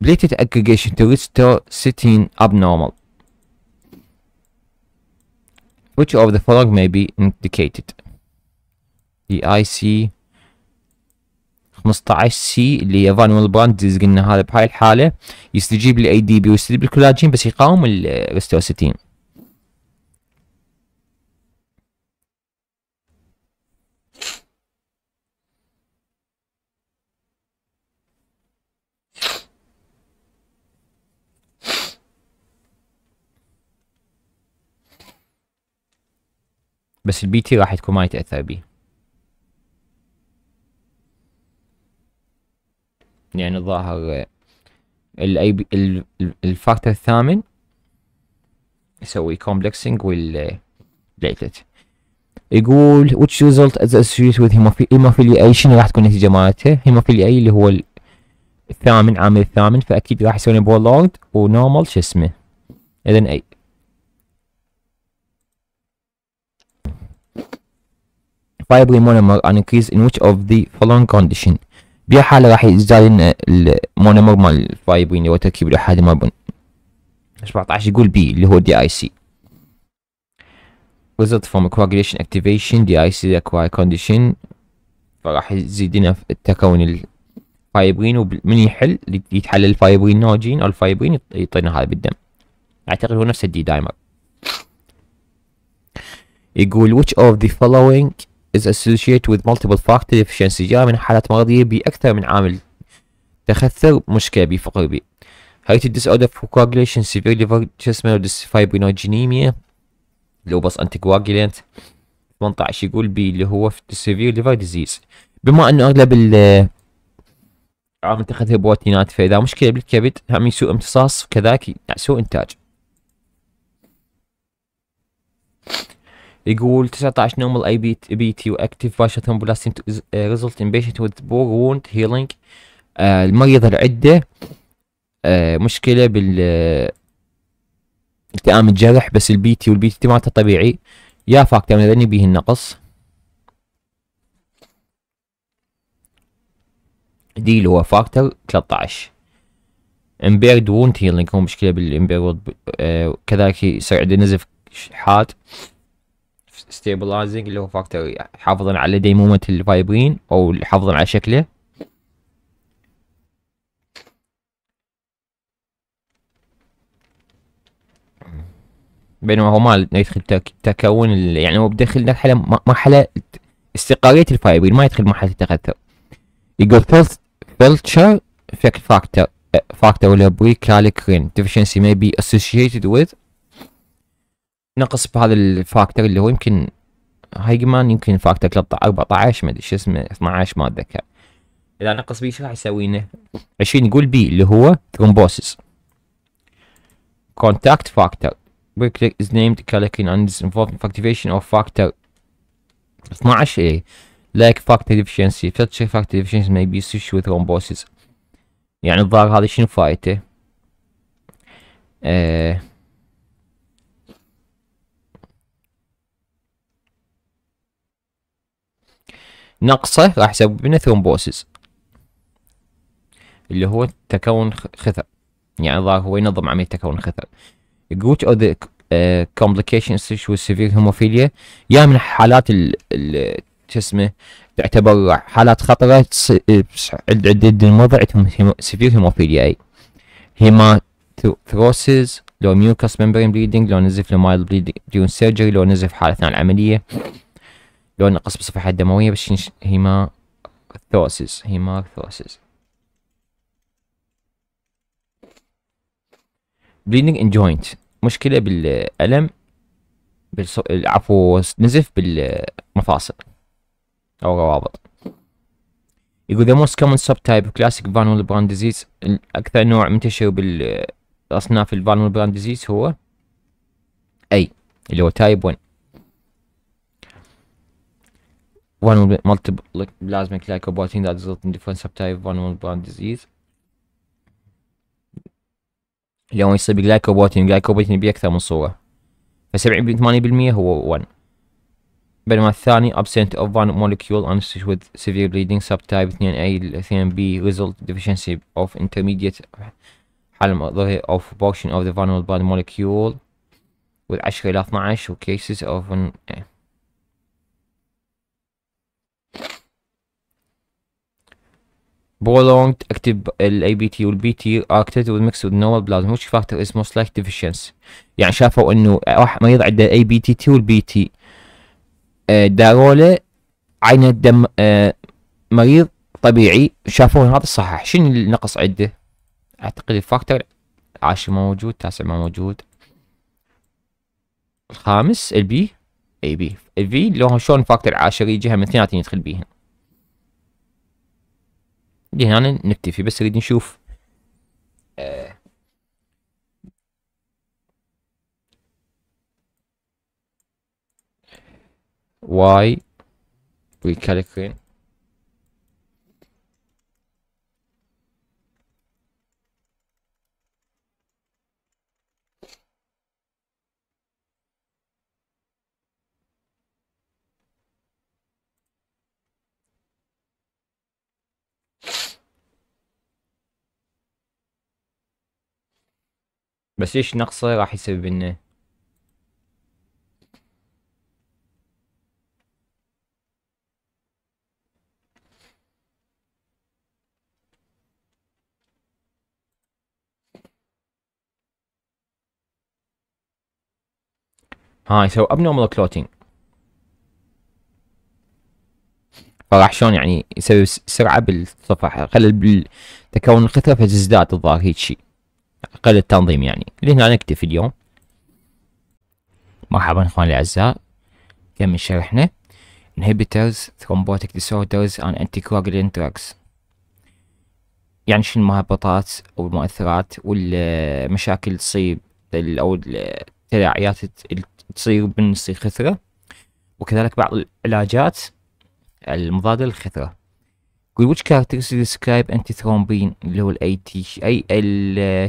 بليتد اجريجيشن تو ريستور سيتين abnormal which of the following may be indicated the IC 15 سي اللي هي فانوال براندز قلنا هذا بهاي الحاله يستجيب للاي دي بي ويستجيب للكولاجين بس يقاوم الاستوستين بس البي تي راح تكون ما يتاثر بيه يعني الظاهر الاي بي الفاكتور الثامن يسوي كومبلكسنج بليتلت يقول which result is associated with hemophilia A شنو راح تكون نتيجة مالته hemophilia A اللي هو الثامن عامل الثامن فأكيد راح يسوي بولارد لورد ونورمال شو اسمه إذا أي Fibrin monomer an increase in which of the following condition بيا حاله راح يزداد آه، لنا المونومر مال الفايبرين اللي هو تركيب الاحاد مال 17 يقول بي اللي هو دي اي سي result from coagulation activation دي اي سي acquired condition فراح يزيد لنا التكون الفايبرين ومن يحل يتحلل الفايبرين نوجين او الفايبرين يعطينا هذا بالدم اعتقد هو نفس الدي دايمر يقول which of the following is associated with multiple factor deficiency جاء من حالات مرضية بأكثر من عامل تخثر مشكلة بفقر بي هايت disorder for coagulation severe liver chestnut fibrinogenemia اللي هو بس anticoagulant 18 يقول بي اللي هو في severe liver disease بما انه اغلب ال عامل تخثر بروتينات فاذا مشكلة بالكبد هم يسوء امتصاص وكذلك سوء انتاج يقول 19 بي تي واكتف باشا thrombolysis result in ان بيشنت وذ بور وونت هيلينج المريض العدة uh, مشكلة بال التئام الجرح بس البي تي والبي تي مالته طبيعي يا فاكتور من ذني بيه النقص دي اللي هو فاكتور 13 امبيرد وونت هيلينج هو مشكلة بالامبيرد uh، كذلك يصير عندنا نزف حاد ستيبلايزنج اللي هو فاكتور حافظا على ديمومة الفايبرين او حافظا على شكله بينما هو ما يدخل تكون يعني هو بداخل مرحلة مرحلة استقرارية الفايبرين ما يدخل مرحلة التكثر يقول فلت فلتشر فاكتور فاكتور اللي هو بريكاليكرين deficiency may be associated with نقص بهذا الفاكتور اللي هو يمكن هايجمان يمكن فاكتور 13 14 ما ادري شو اسمه 12 ما اتذكر اذا نقص بي شو راح يسوي لنا 20 يقول بي اللي هو ثرومبوسيس كونتاكت فاكتور بريكليك از نيمد كالكين اند از involved فاكتيفيشن اوف فاكتور 12 اي لايك فاكتور ديفشنسي such فاكتور ديفشنسي ماي بي سوش وي thrombosis يعني الظاهر هذا شنو فايته؟ آه نقصه راح يسبب لنا ثرومبوسيس اللي هو تكون خثر يعني ظاهر هو ينظم عملية تكون خثر جوت اوف the uh, complications هيموفيليا severe hemophilia يا من حالات ال شو اسمه تعتبر حالات خطرة عند عند المرضى عندهم سفير هيموفيليا اي هيماثروسيس لو ميوكس ممبرين بليدنج لو نزف لو لمايل بليدنج دون سيرجري لو نزف حالة اثناء العملية. لو نقص بالصفحات الدموية باش ينش... هيما ثوسيس هيما ثوسيس bleeding in joint مشكلة بالألم بالعفو عفوا نزف بالمفاصل أو روابط يقول the most common subtype of classic vulnerable brand disease الأكثر نوع منتشر بالأصناف الفالنربل brand disease هو أي اللي هو تايب 1 one will be multiple like plasmic lycoprotein that result in different subtype vulnerable disease لو يصير بجلايكوبروتين الجلايكوبروتين بيكثر من صورة فسبعين ثمانية percent هو 1 بينما الثاني absent of one molecule unassociated with severe bleeding subtype 2A 2B result deficiency of intermediate حالة مضرة of portion of the vulnerable molecule والعشرة إلى 12 cases of an prolonged active ال ABT وال BT are activated with mixed with normal plasma which factor is most like deficiency يعني شافوا انه واحد مريض عنده ABT2 وال BT داروا له عينه دم آه، مريض طبيعي شافوا هذا صحح شنو النقص عنده؟ اعتقد الفاكتور العاشر ما موجود التاسع ما موجود الخامس البي اي بي الفي لو شلون فاكتور عاشري جهه من اثنيناتهم يدخل بيهن هنا يعني نكتفي بس نريد نشوف واي آه، ويكالكرين بس ايش نقصه راح يسبب لنا هاي سو abnormal clotting فراح شلون يعني يسوي سرعه بالصفحه خلي بالتكون القطره فتزداد الظاهر هيك شيء أقل التنظيم يعني لهنا نكتفي اليوم مرحبا إخواني الأعزاء كمل شرحنا inhibitors thrombotic disorders and anticoagulant drugs يعني شنو المهبطات أو المؤثرات والمشاكل تصيب أو التداعيات تصير من الصيغ خثرة وكذلك بعض العلاجات المضادة للخثرة يقول which ديسكرايب describe antithrombin اللي هو الاي تي اي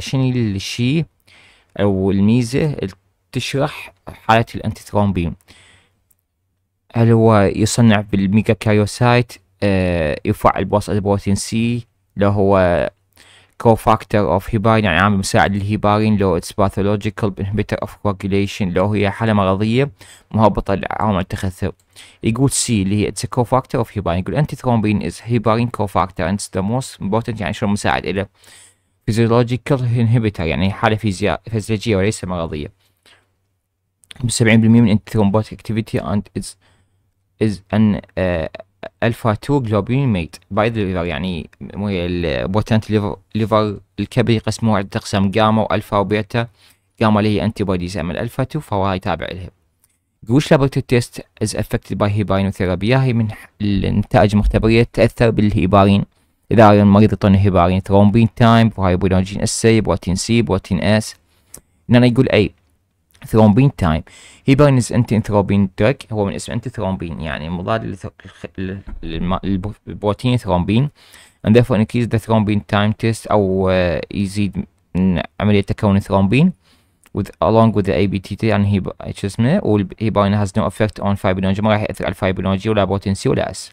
شنو الشيء او الميزه اللي تشرح حاله الانتيثرومبين هل هو يصنع بالميجا كاريوسايت آه يفعل بواسطه البروتين سي لو هو كوفاكتور اوف هيبارين يعني عامل مساعد للهيبارين لو اتس باثولوجيكال انهبيتر اوف كواجيليشن لو هي حالة مرضية مهبطة لعوامل التخثر يقول سي اللي هي اتس كوفاكتور اوف هيبارين يقول انتي ثرومبين از هيبارين كوفاكتور اند ذا موست امبورتنت يعني شلون مساعد له فيزيولوجيكال انهبيتر يعني حالة فيزياء فيزيولوجية وليس مرضية بسبعين بالمية من انتي ثرومبوتيك اكتيفيتي اند از از ان الفا 2 جلوبين ميد باي ذا ليفر يعني البوتنت ليفر, ليفر قسمه عدة اقسام جاما والفا وبيتا جاما اللي هي انتي بوديز اما الالفا 2 فهو هاي تابع لها جوش لابرتو تيست از افكتد باي ثيرابي هي من النتائج المختبريه تأثر بالهيبارين إذا المريض يعطونه هيبارين ثرومبين تايم وهايبرينوجين اس سي بروتين سي بروتين اس هنا يقول أي ثرومبين تايم هيبرنز انتي ثرومبين دراج هو من اسم انتي ثرومبين يعني مضاد للبروتين ثرومبين and therefore increase the thrombin time test او آه، يزيد من عملية تكون الثرومبين with along with the ABTT يعني هي شو اسمه والهيبرين has no effect on fibrinogen ما راح يأثر على الفايبرينوجيا ولا بروتين سي ولا اس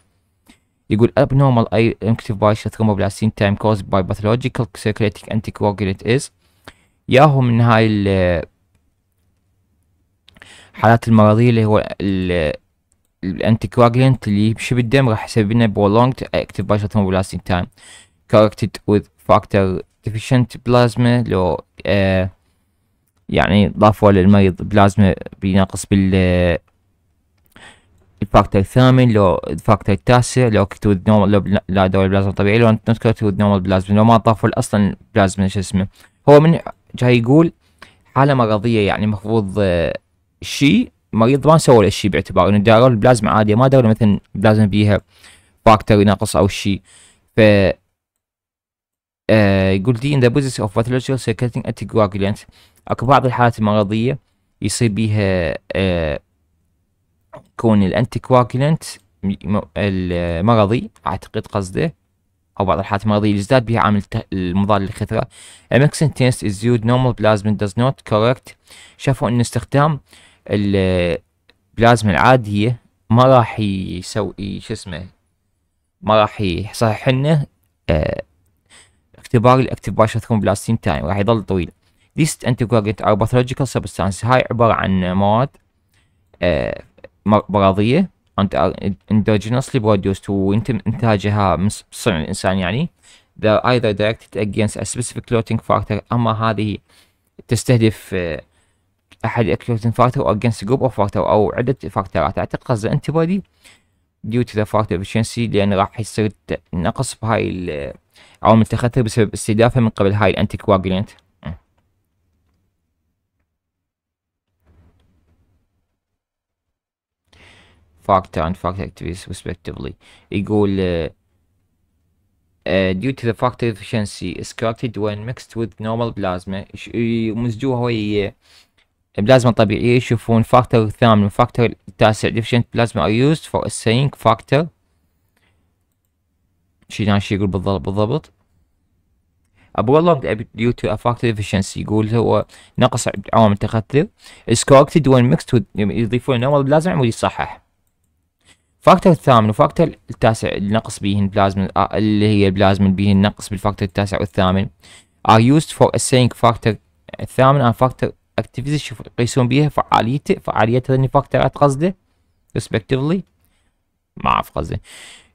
يقول abnormal active partial thromboblastin time caused by pathological circulating anticoagulant is ياهم من هاي الحالات المرضية اللي هو الانتيكواجلنت اللي يمشي بالدم راح يسبب لنا prolonged activation thrombolysis تايم corrected وذ فاكتور ديفيشنت بلازما لو آه، يعني ضافوا للمريض بلازما بيناقص بال آه، الفاكتور الثامن لو الفاكتور التاسع لو وذ نورمال لو لا دوري بلازما طبيعي لو انت وذ نورمال بلازما لو ما ضافوا اصلا بلازما شو اسمه هو من جاي يقول حاله مرضيه يعني مفروض آه شيء مريض ما سوى له شيء باعتبار انه داروا البلازما عاديه ما داروا مثلا بلازما بيها فاكتور ناقص او شيء ف آه، يقول دي in the بوزيس of pathological circulating anticoagulant اكو بعض الحالات المرضية يصير بيها آه، كون الانتيكواجولانت المرضي اعتقد قصده او بعض الحالات المرضية يزداد بها عامل المضاد للخثرة امكسن تيست is يود normal plasmin does not correct شافوا ان استخدام البلازما العادية ما راح يسوي شو اسمه ما راح يصحح لنا اه اختبار الاكتيفيشن بلاستين تايم راح يضل طويل These anticoagulant او باثولوجيكال سبستانس هاي عبارة عن مواد اه مرضية and are endogenously produced ويتم انتاجها من صنع الانسان يعني they're either directed against a specific clotting factor اما هذه تستهدف اه احد اكيوتين فاكتور او جروب اوف فاكتور او عده فاكتورات اعتقد قصد بودي due to the فاكتور افشنسي لان راح يصير نقص بهاي عوامل التخثر بسبب استهدافها من قبل هاي الانتيكواجلانت فاكتور اند فاكتور activities ريسبكتفلي يقول uh, due to the factor efficiency is corrected when mixed with normal plasma مزجوها ويا بلازما طبيعية يشوفون فاكتور الثامن وفاكتور التاسع ديفشنت بلازما are used for assaying factor شي شي يقول بالضبط بالضبط ابو والله due to a factor deficiency يقول هو نقص عوامل التخثر is corrected when mixed with يضيفون نوع بلازما عمود يصحح فاكتور الثامن وفاكتور التاسع النقص بيهن بلازما آه، اللي هي البلازما بيهن نقص بالفاكتور التاسع والثامن are used for a factor الثامن and factor اكتيفيتي شوف يقيسون بيها فعاليته فعاليته لاني فاكتورات قصده respectively ما اعرف قصده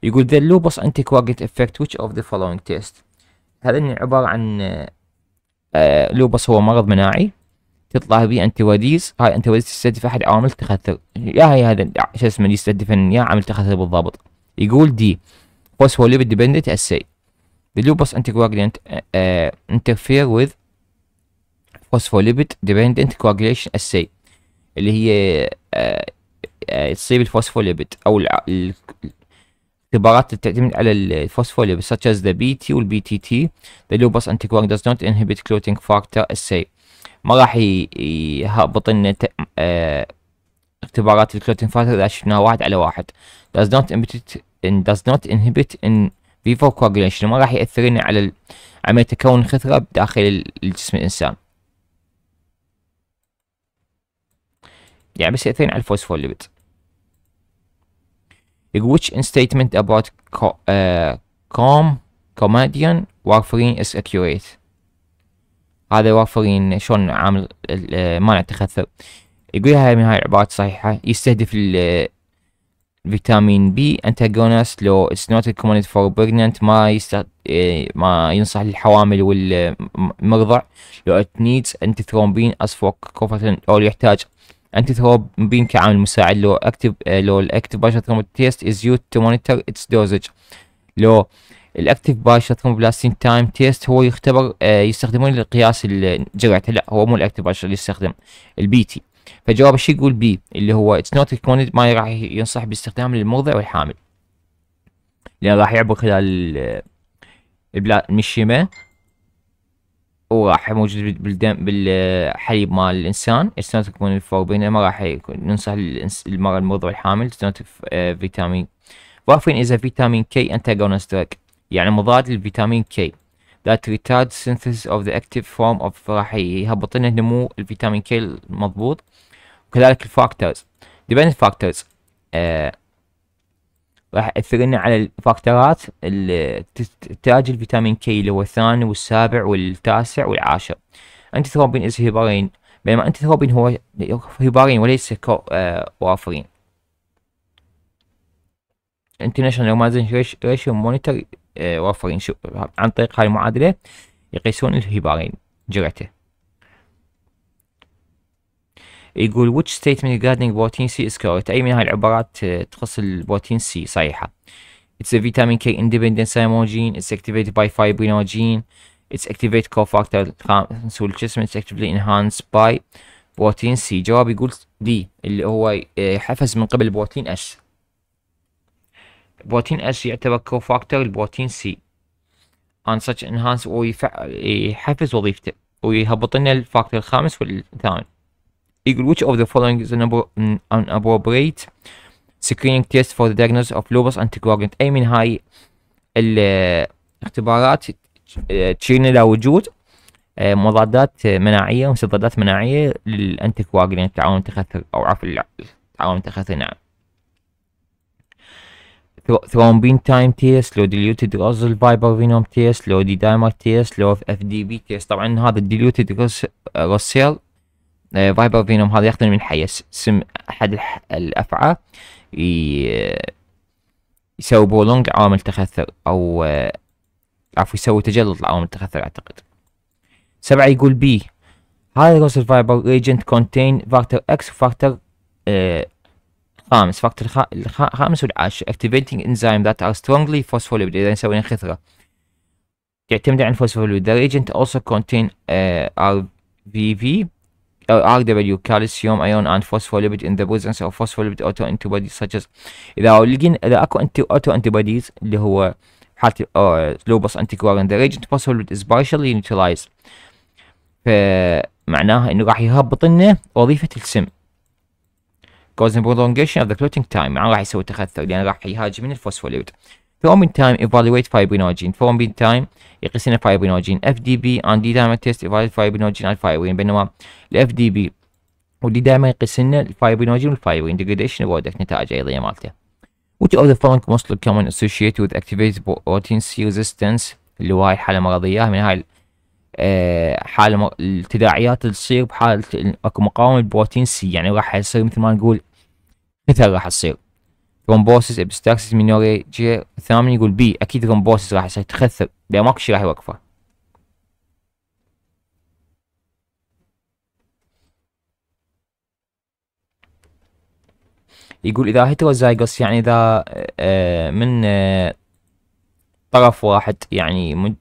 يقول the lupus anticoagulant effect which of the following test هذا عبارة عن لوبس آه، هو مرض مناعي تطلع به انتيبوديز هاي انتيبوديز تستهدف احد عوامل التخثر يا هي هذا شو اسمه يستهدف يا عامل التخثر بالضبط يقول دي فوسفوليبيد ديبندنت اسي The lupus anticoagulant uh, interfere with Phospholipid Dependent Coagulation Assay اللي هي آه، آه، تصيب الفوسفوليبيد او الاختبارات اللي تعتمد على الفوسفوليبيد such as the BT والبي تي تي the lupus anticoagulant does not inhibit clotting factor assay ما راح يهبط لنا آه، اختبارات الكلوتين فاتر اذا شفناها واحد على واحد does not inhibit in does not inhibit in vivo coagulation ما راح يأثر لنا على عملية تكون خثرة بداخل الجسم الإنسان يعني بس يأثرن على الفوسفوليبيد which in statement about co uh, com comedian warfarin is accurate هذا وافرين شلون عامل uh, مانع التخثر يقول هاي من هاي العبارات صحيحة يستهدف الفيتامين بي انتاجونس لو اتس نوت ريكومند فور بريجننت ما يستط... Uh, ما ينصح للحوامل والمرضع لو ات نيدز انتي ثرومبين اس فور كوفاتن او يحتاج انت هو بينك كعامل مساعد لو اكتف لو الاكتف باشا ثرمو تيست از يوت تو مونيتور اتس دوزج لو الاكتف باشا ثرمو بلاستين تايم تيست هو يختبر آه، يستخدمون لقياس الجرعة لا هو مو الاكتف باشا اللي يستخدم البي تي فجواب شو يقول بي اللي هو اتس نوت ريكومندد ما راح ينصح باستخدام للمرضع والحامل لان راح يعبر خلال آه، المشيمه وراح موجود بالدم بالحليب مال الانسان استنتج من الفور بينما راح يكون ننصح المرأة المرضى الحامل استنتج آه، فيتامين وافين إذا فيتامين كي انتاجونست drug يعني مضاد للفيتامين كي that retard synthesis of the active form of راح يهبط لنا نمو الفيتامين كي المضبوط وكذلك الفاكتورز dependent فاكتورز راح ياثر لنا على الفاكتورات اللي تحتاج الفيتامين كي اللي هو الثاني والسابع والتاسع والعاشر انتي ثروبين از هيبارين بينما انتي ثروبين هو هيبارين وليس كو آه وافرين انترناشونال رومازن ريشيو مونيتر وافرين عن طريق هاي المعادله يقيسون الهيبارين جرته يقول which statement regarding protein C is correct أي من هاي العبارات تخص البروتين C صحيحة It's a vitamin K independent cymogene It's activated by fibrinogen It's activated cofactor الخامس والجسم It's actively enhanced by بروتين C جواب يقول D اللي هو حفز من قبل بروتين S بروتين S يعتبر كوفاكتور البروتين C on such enhance ويحفز وظيفته ويهبط لنا الفاكتور الخامس والثامن eagle which of the following is an, an, an appropriate screening test for the diagnosis of lupus anticoagulant اي من هاي الاختبارات آه، تشيلنا وجود آه، مضادات مناعيه ومستضادات مناعيه للانتيكواجلين تعاون تخثر او عفوا تعاون تخثر نعم ثرومبين تايم تيست لو ديليوتد رازل فايبر فينوم تيست لو دي دايمر تيست لو اف دي بي تيست طبعا هذا ديليوتد روسيل فايبر فينوم هذا ياخذون من حي سم احد الافعى يسوي بولونج عوامل تخثر او عفوا يسوي تجلط لعوامل تخثر اعتقد سبعة يقول بي هاي روس الفايبر ريجنت كونتين فاكتور اكس فاكتور خامس فاكتور الخامس والعاشر activating انزيم that are strongly phospholipid اذا يسوي خثرة يعتمد عن الفوسفوليبيد the reagent كونتين ار في في RW calcium ion and phospholipid in the presence of phospholipid autoantibodies such as إذا لقينا إذا أكو autoantibodies اللي هو حالة لوبس انتيكوارين the reagent phospholipid is partially neutralized فمعناها إنه راح يهبط لنا وظيفة السم causing prolongation of the clotting time يعني راح يسوي تخثر لأن راح يهاجم من الفوسفوليبيد Thrombin time evaluate fibrinogen. Thrombin time يقيس لنا fibrinogen. FDB and D dimer test evaluate fibrinogen and fibrine. بينما ال FDB واللي دائما يقيس لنا الفايبرينوجين والفايبرين degradation وعندك نتائج ايضيه مالته. Which of the following muscle common associated with activated protein C resistance اللي هو هاي الحاله المرضيه من هاي أه حاله التداعيات اللي تصير بحاله اكو مقاومه البروتين سي يعني راح يصير مثل ما نقول كثر راح تصير ابستاكسس مينوري جي الثامن يقول بي اكيد ثرومبوسيس راح تخثر لان ماكو شيء راح يوقفه يقول اذا هيتروزايجوس يعني اذا آه، آه، من آه، طرف واحد يعني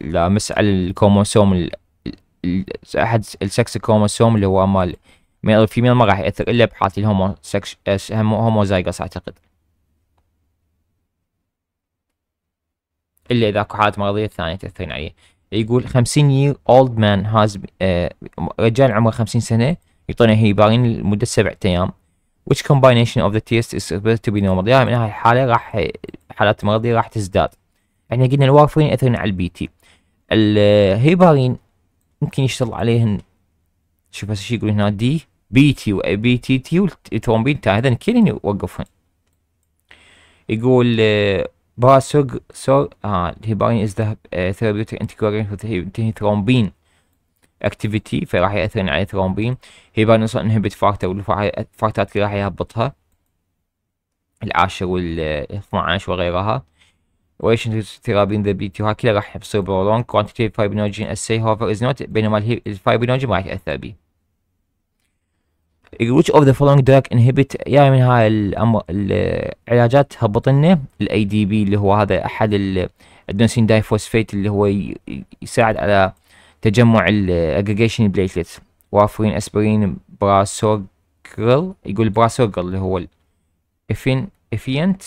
لامس على الكروموسوم احد السكس كروموسوم اللي هو مال فيميل ما راح ياثر الا بحالة الهومو سكس هوموزايجوس اعتقد الا اذا اكو حالات مرضيه ثانيه تاثرين عليه يقول 50 يير اولد مان هاز رجال عمره 50 سنه يعطونه هيبارين لمده سبعة ايام which combination of the test is supposed to be normal يعني من هاي الحاله راح حالات مرضيه راح تزداد احنا قلنا الوارفرين ياثرون على البي تي الهيبارين ممكن يشتغل عليهن شوف هسه شو يقول هنا دي بي تي بي تي تي وترومبين هذا كلين يوقفهن يقول باسوغ سو اه الهيبارين آه، از ذا آه، ثيرابيوتيك انتكورين وتنهي ثرومبين اكتيفيتي فراح ياثر على ثرومبين هيبارين اصلا انهبت فاكتور والفاكتات راح يهبطها العاشر وال 12 وغيرها وإيشن ثيرابين ذا بي تي وهاي كلها راح يصير برولون كوانتيتي فايبرينوجين اسي هوفر از نوت بينما الفايبرينوجين راح ياثر بيه which of the following drug inhibit يا من هاي العلاجات هبط لنا الاي دي بي اللي هو هذا احد الادنوسين diphosphate اللي هو يساعد على تجمع الاجريجيشن بليتلت وافرين اسبرين براسوغرل يقول براسوغرل اللي هو الافين افينت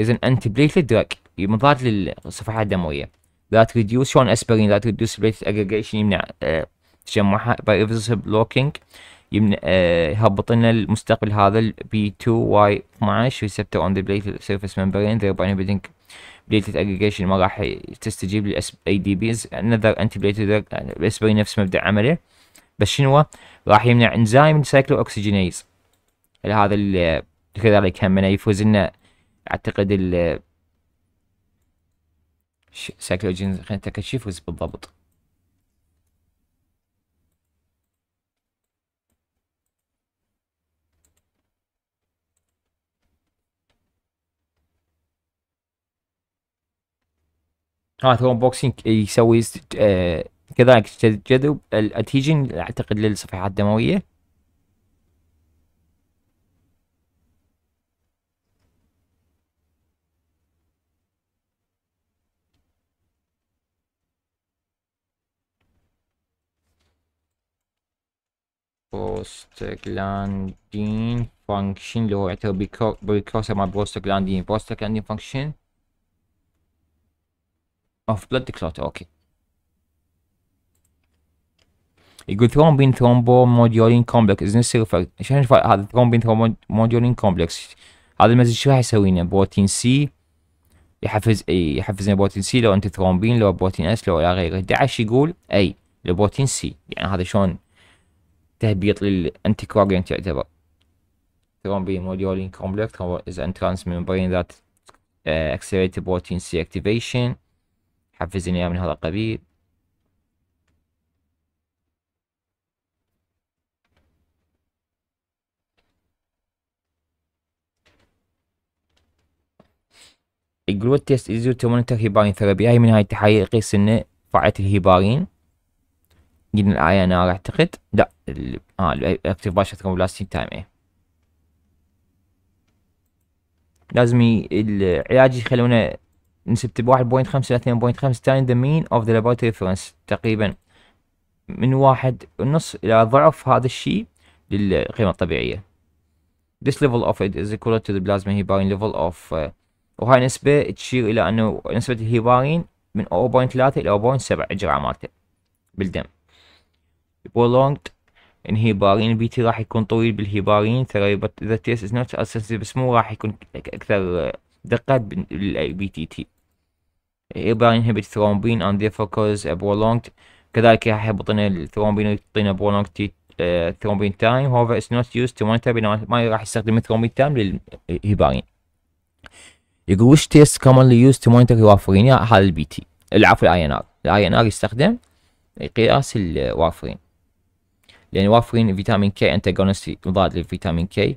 is an antiplatelet drug مضاد للصفحات الدموية that reduce شلون اسبرين that reduce platelet aggregation يمنع آه، تجمعها by irreversible blocking يمنع آه، يهبط لنا المستقبل هذا البي 2 واي 12 ريسبتر اون ذا بليت سيرفس ممبرين ذير باي نبيدنج بليتد اجريجيشن ما راح تستجيب للاس اي دي بيز انذر انتي بليت الاسبرين نفس مبدا عمله بس شنو راح يمنع انزيم سايكلو اوكسجينيز هذا آه، كذلك هم يفوز لنا اعتقد ال سايكلوجين آه، خلينا نتاكد شو يفوز بالضبط إيه، اه ثوم بوكسينج يسوي كذلك جذب الاتيجين اعتقد للصفيحات الدمويه بروستاجلاندين فانكشن اللي هو يعتبر بريكوسر مال بروستاجلاندين بروستاجلاندين فانكشن of blood clot اوكي يقول ثرومبين موديولين كومبلكس از نيسيري فاكت عشان هذا ثرومبين موديولين كومبلكس هذا المزج شو راح يسوي لنا بروتين سي يحفز اي يحفز بروتين سي لو انت ثرومبين لو بروتين اس لو الى غيره 11 يقول اي لبروتين سي يعني هذا شلون تهبيط للانتي تعتبر يعتبر ثرومبين موديولين كومبلكس از ان ترانس ممبرين ذات accelerate بروتين سي اكتيفيشن حفزني اياه من هذا القبيل يقول التيست ازيو تمونيتر هيبارين ثيرابي هاي من هاي التحاليل تحقيق ان فعالية الهيبارين قلنا الآية نار اعتقد لا ال... اه الاكتف باشا ثروبلاستين تايم ايه لازم العلاج يخلونه نسبة بواحد بوينت خمسة إلى اثنين بوينت خمسة تايم ذا مين أوف ذا لابوراتوري ريفرنس تقريبا من واحد ونص إلى ضعف هذا الشيء للقيمة الطبيعية. This level of it is equal to the plasma heparin level of uh, وهاي نسبة تشير إلى أنه نسبة الهيبارين من 0.3 إلى 0.7 إجراء مالته بالدم. prolonged in heparin تي راح يكون طويل بالهيبارين ثرى but the test is not as sensitive بس مو راح يكون أكثر uh, دقات بالاي بي تي تي يبغى ينهبط الثرومبين and therefore cause a prolonged كذلك يحبطنا الثرومبين ويعطينا prolonged ثرومبين تايم آه، however it's not used to monitor ما راح يستخدم الثرومبين تايم للهيبارين يقول وش تيست commonly يوز تو monitor الوافرين يا هذا البي تي العفو الاي ان ار الاي ان ار يستخدم لقياس الوافرين لان الوافرين فيتامين كي انتاجونست مضاد للفيتامين كي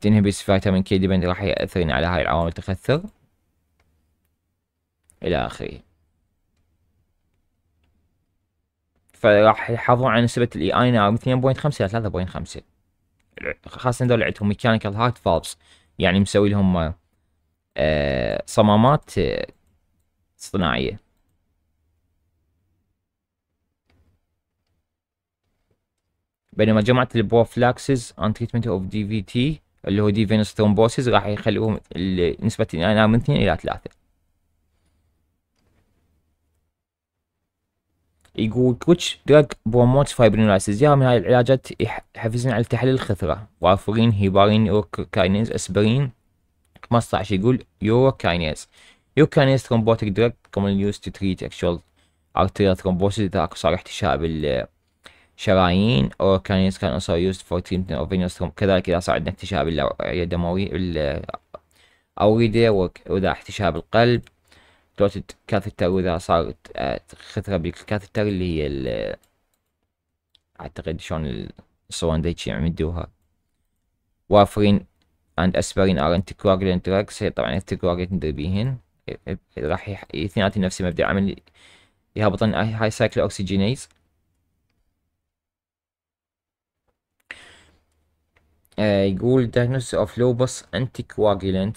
تنهبس فيتامين كي ديبند راح يأثرين على هاي العوامل تكثر إلى آخره فراح يحافظون على نسبة الاي اي نار من 2.5 إلى 3.5 خاصة دول عندهم ميكانيكال هارت فالبس يعني مسوي لهم آه، صمامات اصطناعية آه، بينما جمعت البروفلاكسز ان تريتمنت اوف دي في تي اللي هو ديفينس ثومبوسيس راح يخلوه نسبة الانعام من 2 إلى 3 يقول which drug promotes fibrinolysis يا من هاي العلاجات يحفزون على تحليل الخثرة وافرين هيبارين يوروكاينيز اسبرين 15 يقول يوروكاينيز يوروكاينيز thrombotic drug commonly used to treat actual arterial thrombosis إذا صار احتشاء بال شرايين Organoids كان also used for treatment of venous thrombosis كذلك إذا صار عندنا اكتشاف الأوعية الدموية الأوردة وإذا احتشاب القلب كلوتد كاثتر وإذا صارت آه، خثرة بالكاثتر اللي هي أعتقد شلون الصوان عم يعمدوها وافرين اند اسبرين ار انتكواجلنت دراجز هي طبعا انتكواجلنت ندري بيهن راح اثنيناتهم نفس مبدا عمل يهبطن هاي سايكل اوكسجينيز يقول diagnosis of lupus anticoagulant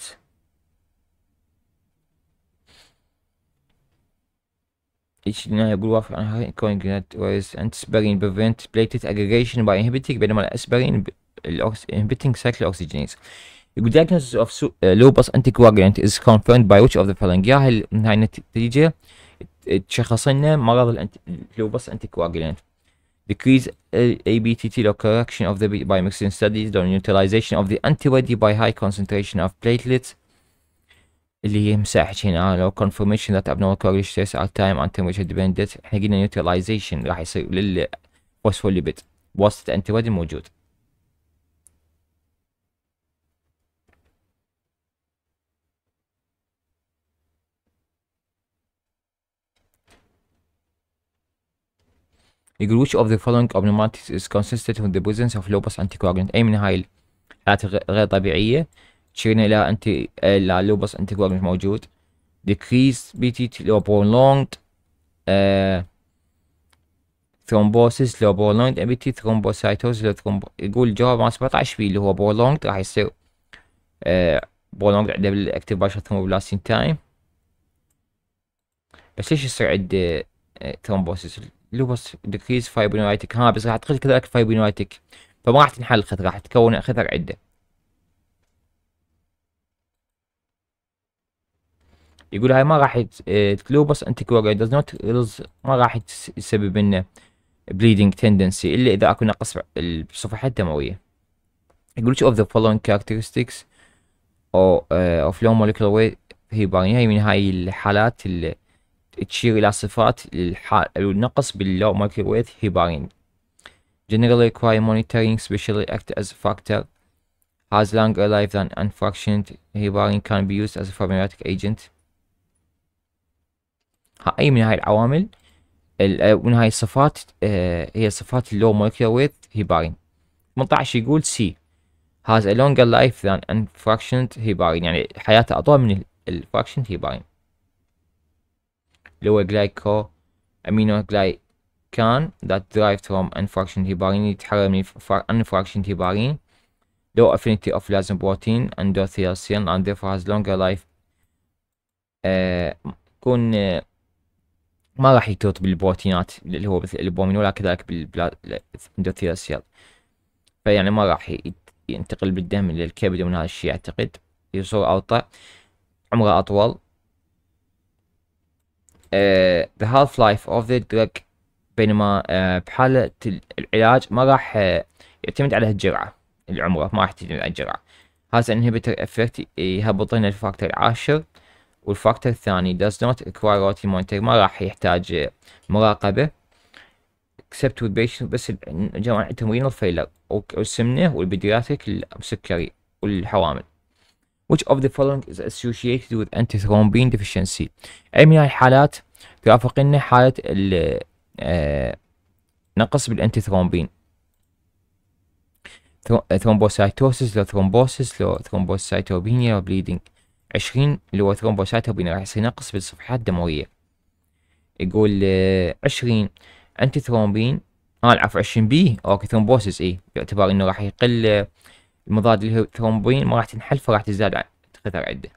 each deniable warfare on high coagulant was antispirin prevent platelet aggregation by inhibiting بينما aspirin inhibiting cyclooxygenase. يقول diagnosis of lupus anticoagulant is confirmed by which of the following يا هاي النتيجة تشخص لنا مرض اللوبس anticoagulant decreased ABTT correction of the mixing studies, the utilization of the antibody by high concentration of platelets اللي هي مساحة هنا لو confirmation that abnormal coagulation states are time and temperature dependent احنا قلنا utilization راح يصير للفوسفوليبيد وسط الانتي بودي موجود يقول which of the following abnormalities is consistent with the presence of lupus anticoagulant أي من هاي الحالات غير طبيعية تشيرنا إلى أنتي إلى لوبس anticoagulant موجود decreased BT low prolonged thrombosis low prolonged بولونج thrombocytosis low thrombosis ثرومبو يقول الجواب مال 17 بي اللي هو prolonged راح يصير prolonged بولونج عنده بالاكتيف باشر ثرومبوبلاستين time بس ليش يصير عند thrombosis لوبس ديكريز فايبرينولايتك ها بس راح تقل كذلك فايبرينولايتك فما راح تنحل الخثر راح تكون خثر عدة يقول هاي ما راح آه، تلوبس انتيكوري does نوت ما راح يسبب لنا بليدنج تندنسي الا اذا اكو نقص بالصفحة الدموية يقول شو اوف ذا فولوينج كاركترستكس او اوف لو low molecular هي بارنيا هي من هاي الحالات اللي تشير إلى صفات الحال والنقص باللو مايكروويف هيبارين generally require monitoring especially act as a factor has longer life than unfractioned heparin can be used as a formulatic agent أي من هاي العوامل من هاي الصفات هي صفات اللو molecular weight heparin 18 يقول C has a longer life than unfractioned heparin يعني حياته أطول من الفراكشن heparin اللي هو جلايكو امينو جلايكان ذات درايفت فروم انفراكشن هيبارين يتحرر من انفراكشن هيبارين low affinity of plasma protein endothelial and therefore has longer life يكون uh, uh, ما راح يتوت بالبروتينات اللي هو مثل البومين ولا كذلك بالاندوثيلاسيال فيعني ما راح ينتقل بالدم للكبد ومن هالشي اعتقد يصير اوطى عمره اطول آه، the half life of the drug بينما آه، بحاله العلاج آه، ما راح يعتمد على الجرعه العمره ما راح تعتمد على الجرعه هذا inhibitor effect يهبط لنا الفاكتور العاشر والفاكتور الثاني does not require routine monitor ما راح يحتاج مراقبه except with patients بس الجماعة عندهم renal failure والسمنة والبيدياتريك السكري والحوامل which of the following is associated with antithrombin deficiency أي من الحالات توافق لنا حالة ال آه، نقص بالانتيثرومبين ثرومبوسايتوسيس آه، لو ثرومبوسيس لو ثرومبوسايتوبينيا بليدنج عشرين اللي هو ثرومبوسايتوبينيا راح يصير نقص بالصفحات الدموية يقول آه، عشرين انتي ثرومبين اه العفو عشرين بي اوكي ثرومبوسيس اي باعتبار انه راح يقل المضاد اللي هو ثرومبين ما راح تنحل فراح تزداد تقدر عده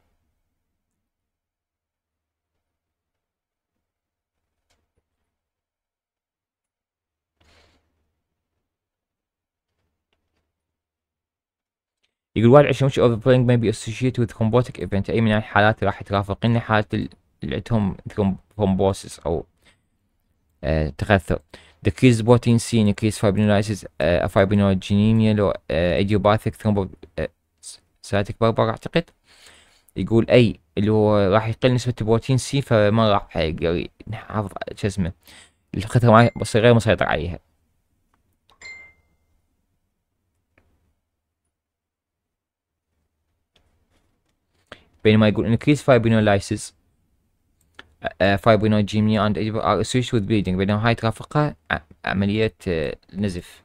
يقول وايد عشان اوفر بلاينج may اسوشيت وذ ثرومبوتيك ايفنت اي من الحالات راح ترافقنا حالة اللي عندهم thrombosis او آه تخثر decreased protein C fibrinolysis uh, fibrinogenemia لو uh, idiopathic thrombocytic barbar اعتقد يقول اي اللي هو راح يقل نسبة بروتين سي فما راح يقدر يحافظ شو اسمه الخثر ما بصير غير مسيطر عليها بينما يقول increase fibrinolysis uh, uh, fibrinogemia and are associated uh, with bleeding بينما هاي ترافقها عملية نزف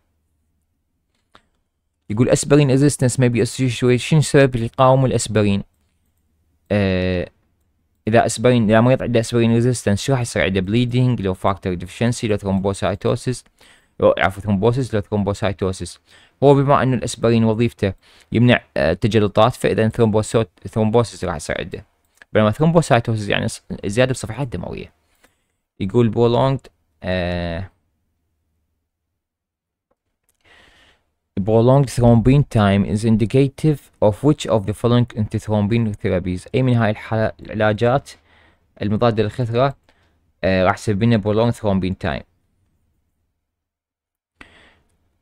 يقول aspirin resistance may be associated شنو السبب اللي يقاوم الاسبرين آه اذا اسبرين اذا مريض عنده اسبرين ريزيستنس شو راح يصير عنده بليدنج لو فاكتور ديفشنسي لو ثرومبوسايتوسيس لو عفوا ثرومبوسيس لو ثرومبوسايتوسيس هو بما انه الاسبرين وظيفته يمنع التجلطات آه، فاذا ثرومبوسوت ثرومبوسيس راح يصير عنده بينما ثرومبوسايتوسيس يعني زياده بالصفحات الدمويه يقول prolonged uh, prolonged thrombin time is indicative of which of the following antithrombin therapies اي من هاي الحالات العلاجات المضادة للخثرة uh, آه، راح تسبب لنا prolonged thrombin time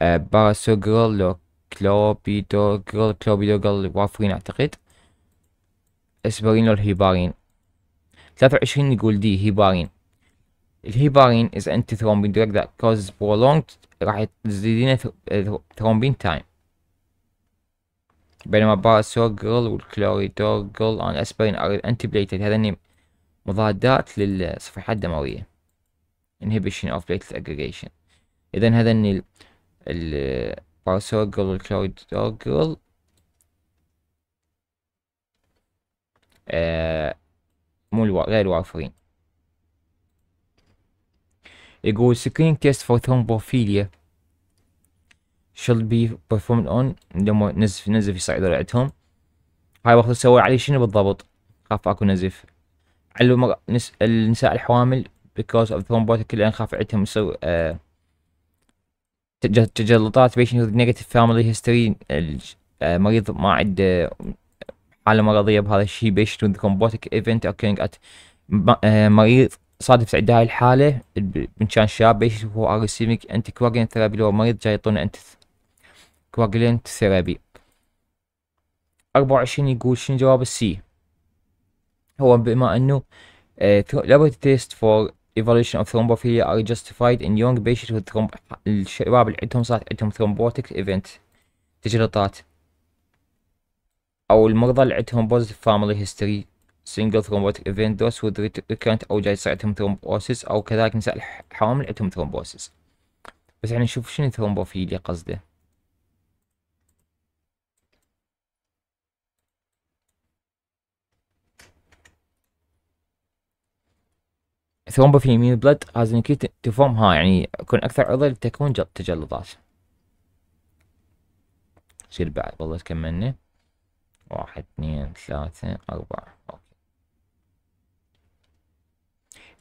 آه، باراسو جرل لو كلوبيدو جرل كلوبيدو جرل وافرين اعتقد اسبرين لو الهيبارين ثلاثة وعشرين يقول دي هيبارين الهيبارين is anti-thrombin drug that causes prolonged راح تزيدين آه، ثرومبين تايم بينما باراسو جرل باراسوغرل والكلوريدوغرل والاسبرين are antiplatelet هذني مضادات للصفيحات الدموية inhibition of platelet aggregation إذا هذني باسوجل والكلاود دورجل آه، مو غير الوافرين يقول سكرين تيست فور ثرومبوفيليا should be performed on لما نزف نزف يصعد عندهم هاي وقت سوى عليه شنو بالضبط خاف اكو نزف علو النساء الحوامل because of thrombotic لان خاف عندهم يصير آه تجلطات بيشنت نيجاتيف فاملي هيستوري المريض ما عنده حالة مرضية بهذا الشيء بيشنت وذ كومبوتيك ايفنت اوكينج ات مريض صادف عند هاي الحالة من كان شاب بيشنت هو ار ريسيفينج انتي كواجلنت ثيرابي لو مريض جاي يعطونه انتي كواجلين ثيرابي 24 يقول شنو جواب السي هو بما انه لابد تيست فور evolution of thrombophilia are justified in young patients with thromb الشباب اللي عندهم صارت عندهم thrombotic event تجلطات أو المرضى اللي عندهم positive family history single thrombotic event those with recurrent أو جاي صار عندهم thrombosis أو كذلك نساء الحوامل عندهم thrombosis بس احنا نشوف شنو thrombophilia قصده في ثرومبوفيميا بلد لازم يكون تفوم ها يعني يكون أكثر عرضة لتكون تجلطات شيل بعد والله كملنا واحد اثنين ثلاثة أربعة أوكي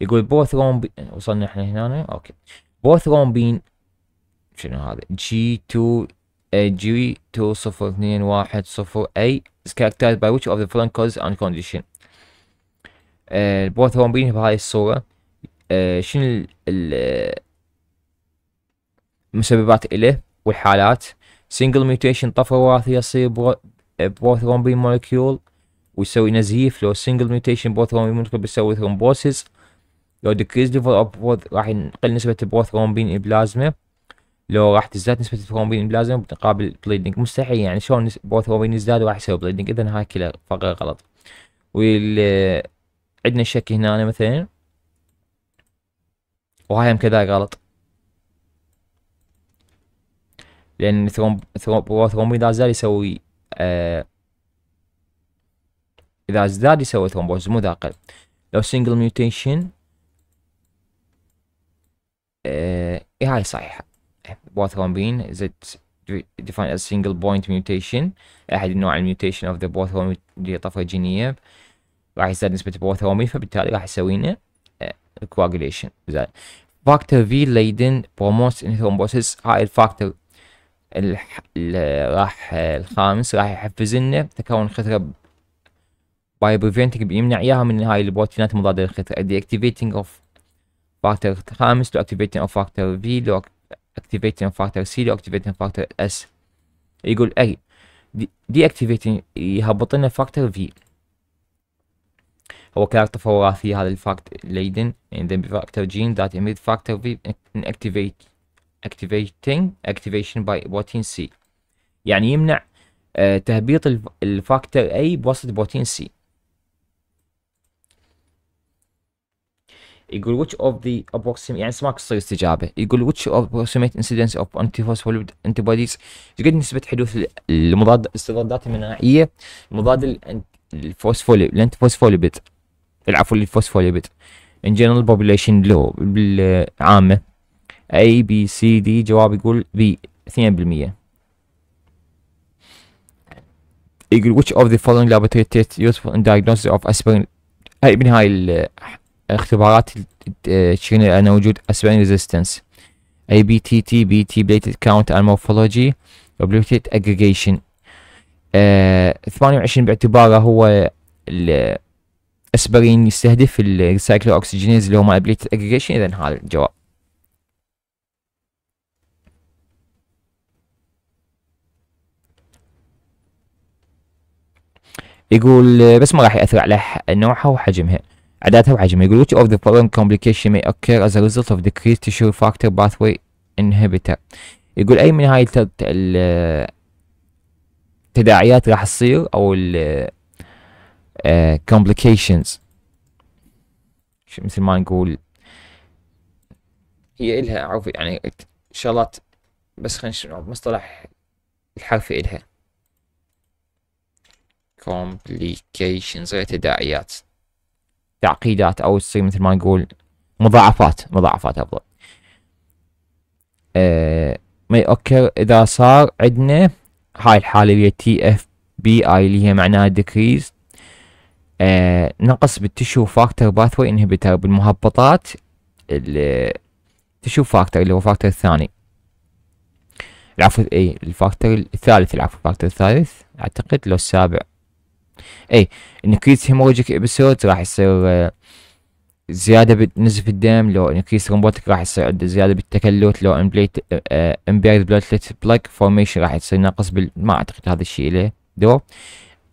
يقول رومبين وصلنا احنا هنا أوكي بوث رومبين شنو هذا جي تو جي تو صفر اثنين واحد صفر أي is characterized by which of the following causes and condition البوثرومبين آه، بهاي الصورة آه، شنو المسببات إله والحالات سنجل ميوتيشن طفرة وراثية تصير بروثرومبين مولكيول ويسوي نزيف لو سنجل ميوتيشن بروثرومبين مولكيول بيسوي ثرومبوسيس لو ديكريز ليفل اوف راح ينقل نسبة رومبين البلازما لو راح تزداد نسبة الثرومبين البلازما بتقابل بليدنج مستحيل يعني شلون رومبين يزداد وراح يسوي بليدنج اذا هاي كلها فقرة غلط وال عندنا شك هنا مثلا وهاي هم كذا غلط لان ثوم ثوم اذا زاد يسوي آه اذا ازداد يسوي ثرومبوز مو ذا اقل لو سنجل ميوتيشن اي هاي صحيحة بوث thrombin is it defined as single point mutation احد انواع الميوتيشن of the both طفرة جينية راح يزداد نسبة بوث thrombin فبالتالي راح يسوينه coagulation زين فاكتور في ليدن بروموس ان ثرومبوسيس هاي الفاكتور راح الخامس راح يحفز لنا تكون خثرة باي بريفنتنج بيمنع اياها من هاي البروتينات المضادة للخثرة دي اكتيفيتنج اوف فاكتور خامس لو اكتيفيتنج اوف فاكتور في لو اكتيفيتنج فاكتور سي لو اكتيفيتنج فاكتور اس يقول اي دي اكتيفيتنج يهبط لنا فاكتور في هو كارت فوراثي هذا الفاكت ليدن in the factor gene that emit factor V inactivate activating activation by بروتين C يعني يمنع آه، تهبيط الفاكتور A بواسطة بروتين C يقول which of the approximate يعني سماك تصير استجابه يقول which of approximate incidence of antiphospholipid antibodies قد نسبه حدوث المضاد الاستضادات المناعيه مضاد الفوسفوليبيد العفو للفوسفوليبيد in general population low بالعامة A B C D جواب يقول B 2% يقول which of the following laboratory tests useful in diagnosis of aspirin هاي من هاي الاختبارات تشيرين على وجود aspirin resistance A B T T B T belated count and morphology obliterated aggregation 28 باعتباره هو اسبرين يستهدف الريسايكلو اوكسجينيز اللي هم ابليت اجريجيشن اذا هذا الجواب يقول بس ما راح يأثر على نوعها وحجمها عداتها وحجمها يقول which of the following complication may occur as a result of decreased tissue factor pathway inhibitor يقول أي من هاي التداعيات راح تصير أو uh, مثل ما نقول هي إلها عفوا يعني شغلات بس خلينا نشوف مصطلح الحرفي إلها كومبليكيشنز غير تداعيات تعقيدات أو تصير مثل ما نقول مضاعفات مضاعفات أفضل أه ما يؤكر إذا صار عندنا هاي الحالة اللي هي تي اف بي اي اللي هي معناها decreased آه نقص بالتشو فاكتور باثوي انهبيتر بالمهبطات التشو فاكتور اللي هو فاكتور الثاني العفو اي الفاكتور الثالث العفو الفاكتور الثالث اعتقد لو السابع اي انكريس هيموجيك ابيسود راح يصير آه، زياده بنزف الدم لو انكريس رومبوتك راح يصير عنده زياده بالتكلت لو امبليت امبيرد بلوتلت بلاك فورميشن راح يصير ناقص بال ما اعتقد هذا الشيء له دور